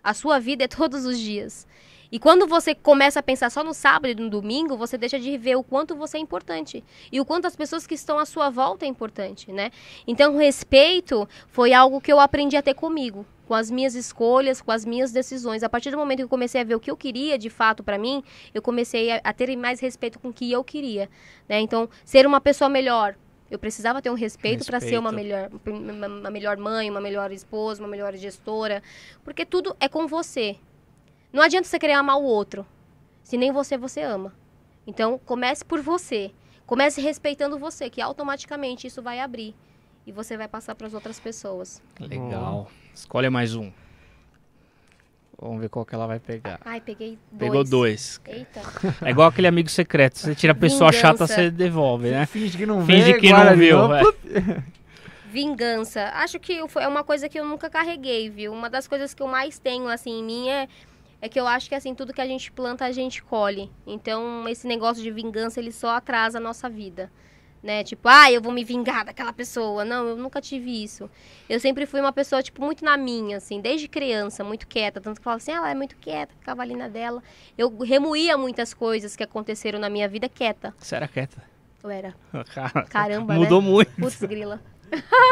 A sua vida é todos os dias. E quando você começa a pensar só no sábado e no domingo, você deixa de ver o quanto você é importante e o quanto as pessoas que estão à sua volta é importante, né? Então, respeito foi algo que eu aprendi a ter comigo, com as minhas escolhas, com as minhas decisões. A partir do momento que eu comecei a ver o que eu queria de fato para mim, eu comecei a, a ter mais respeito com o que eu queria, né? Então, ser uma pessoa melhor, eu precisava ter um respeito, respeito. para ser uma melhor, uma melhor mãe, uma melhor esposa, uma melhor gestora. Porque tudo é com você. Não adianta você querer amar o outro, se nem você você ama. Então, comece por você. Comece respeitando você, que automaticamente isso vai abrir e você vai passar para as outras pessoas. Legal. Escolha mais um. Vamos ver qual que ela vai pegar. Ai, peguei dois. Pegou dois. Eita. É igual aquele amigo secreto. Você tira a pessoa Vingança. chata, você devolve, né? Finge que não viu. Finge que não viu, é. (laughs) Vingança. Acho que é uma coisa que eu nunca carreguei, viu? Uma das coisas que eu mais tenho, assim, em mim é, é que eu acho que, assim, tudo que a gente planta, a gente colhe. Então, esse negócio de vingança, ele só atrasa a nossa vida né? Tipo, ah, eu vou me vingar daquela pessoa. Não, eu nunca tive isso. Eu sempre fui uma pessoa, tipo, muito na minha, assim, desde criança, muito quieta. Tanto que eu falava assim, ah, ela é muito quieta, ficava ali na dela. Eu remoía muitas coisas que aconteceram na minha vida quieta. Você era quieta? Eu era. (laughs) Caramba, Mudou né? muito. Putz, grila.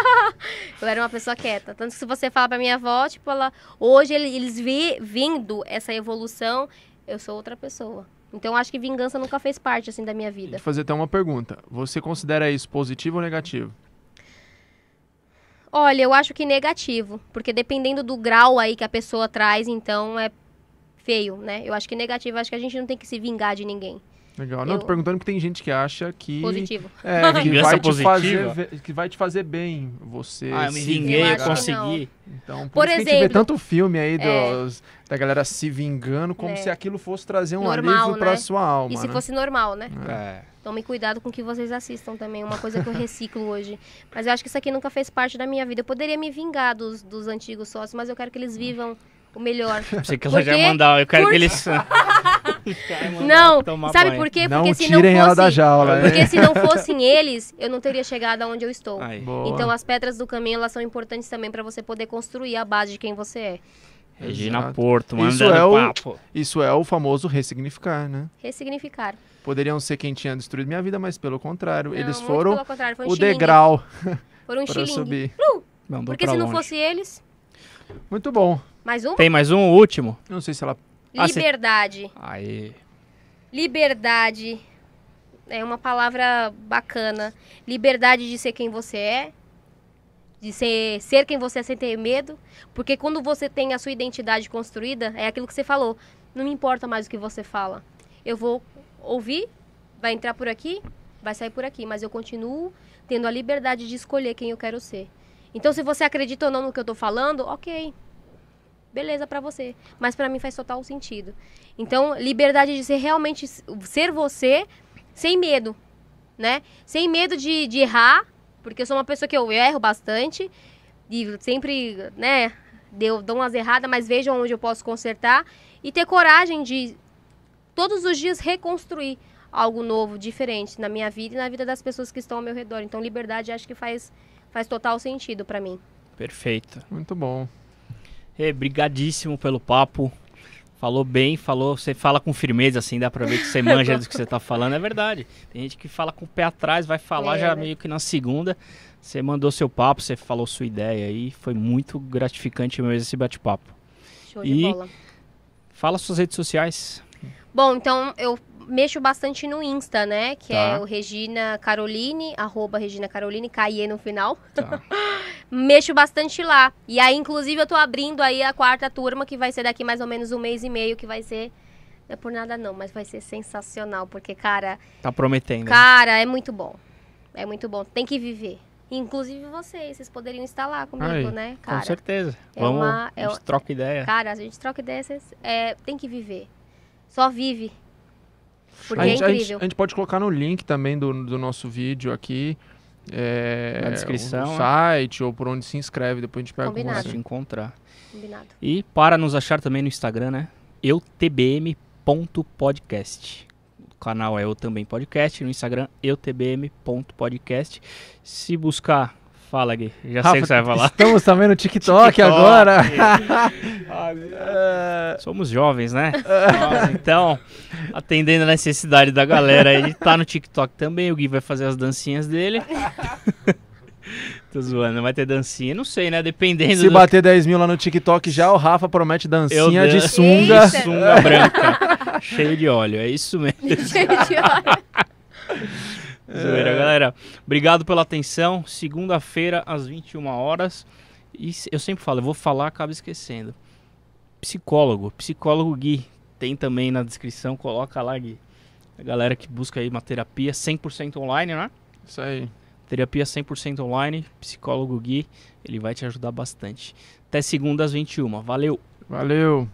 (laughs) eu era uma pessoa quieta. Tanto que se você falar pra minha avó, tipo, ela... Hoje, eles vi, vindo essa evolução, eu sou outra pessoa. Então acho que vingança nunca fez parte assim da minha vida. Vou fazer até uma pergunta. Você considera isso positivo ou negativo? Olha, eu acho que negativo, porque dependendo do grau aí que a pessoa traz, então é feio, né? Eu acho que negativo, acho que a gente não tem que se vingar de ninguém. Legal. Não, eu... tô perguntando porque tem gente que acha que. Positivo. É, que vai, te fazer, que vai te fazer bem. Você. Ah, eu me vinguei, eu consegui. Então, por, por exemplo. A gente vê tanto filme aí é. dos, é... da galera se vingando como é. se aquilo fosse trazer um normal, alívio né? pra sua alma. E se né? fosse normal, né? É. Tomem cuidado com o que vocês assistam também. Uma coisa que eu reciclo hoje. Mas eu acho que isso aqui nunca fez parte da minha vida. Eu poderia me vingar dos, dos antigos sócios, mas eu quero que eles vivam o melhor. sei que ela já ia mandar, eu quero que eles. (laughs) não, sabe por quê? Não porque se não fosse, jaula, né? porque né? se não (laughs) fossem eles, eu não teria chegado aonde eu estou. Aí. Então as pedras do caminho elas são importantes também para você poder construir a base de quem você é. Regina Exato. Porto, manda isso é o papo. Isso é o famoso ressignificar, né? Ressignificar. Poderiam ser quem tinha destruído minha vida, mas pelo contrário, não, eles foram contrário, um o degrau. (laughs) Foram um para subir. Não, porque se longe. não fosse eles. Muito bom. Mais um? Tem mais um, o último. Não sei se ela Liberdade. Ah, cê... Aí. Liberdade. É uma palavra bacana. Liberdade de ser quem você é. De ser, ser quem você é sem ter medo. Porque quando você tem a sua identidade construída, é aquilo que você falou. Não me importa mais o que você fala. Eu vou ouvir, vai entrar por aqui, vai sair por aqui. Mas eu continuo tendo a liberdade de escolher quem eu quero ser. Então, se você acredita ou não no que eu tô falando, ok beleza para você. Mas para mim faz total sentido. Então, liberdade de ser realmente ser você sem medo, né? Sem medo de, de errar, porque eu sou uma pessoa que eu erro bastante e sempre, né, deu, dou umas erradas, mas vejo onde eu posso consertar e ter coragem de todos os dias reconstruir algo novo, diferente na minha vida e na vida das pessoas que estão ao meu redor. Então, liberdade acho que faz, faz total sentido para mim. Perfeito. Muito bom. É brigadíssimo pelo papo. Falou bem, falou, você fala com firmeza, assim, dá pra ver que você manja do que você tá falando, é verdade. Tem gente que fala com o pé atrás, vai falar é, já né? meio que na segunda. Você mandou seu papo, você falou sua ideia aí, foi muito gratificante mesmo esse bate-papo. Show e bola. Fala suas redes sociais. Bom, então eu mexo bastante no Insta, né? Que é tá. é o Regina Caroline, arroba Regina Caroline, Caie no final. Tá. (laughs) mexo bastante lá. E aí, inclusive, eu tô abrindo aí a quarta turma, que vai ser daqui mais ou menos um mês e meio, que vai ser. Não é por nada não, mas vai ser sensacional, porque, cara. Tá prometendo. Né? Cara, é muito bom. É muito bom. Tem que viver. Inclusive vocês, vocês poderiam estar lá comigo, né, cara? Com certeza. É Vamos, uma, é, a gente troca ideia. Cara, a gente troca ideia, vocês, é, tem que viver. Só vive. Porque a é gente, incrível. A gente, a gente pode colocar no link também do, do nosso vídeo aqui é, na descrição, né? site é. ou por onde se inscreve. Depois a gente pega Combinado. com você. encontrar. Combinado. E para nos achar também no Instagram, né? eutbm.podcast. O canal é eu também podcast. No Instagram, eutbm.podcast. Se buscar Fala, Gui. Já Rafa, sei o que você vai falar. Estamos também no TikTok, (laughs) TikTok. agora. (laughs) (laughs) É. Somos jovens, né? então, atendendo a necessidade da galera, ele tá no TikTok também. O Gui vai fazer as dancinhas dele. Tô zoando, vai ter dancinha, não sei, né? Dependendo. Se bater 10 mil lá no TikTok já, o Rafa promete dancinha dan... de sunga. Eita. Sunga branca. cheio de óleo, é isso mesmo. Cheio de óleo. É. Zoeira, é... galera. Obrigado pela atenção. Segunda-feira, às 21 horas. E eu sempre falo, eu vou falar, acaba esquecendo. Psicólogo, psicólogo Gui. Tem também na descrição, coloca lá, Gui. A galera que busca aí uma terapia 100% online, né? Isso aí. Terapia 100% online, psicólogo Gui, ele vai te ajudar bastante. Até segunda às 21. Valeu. Valeu.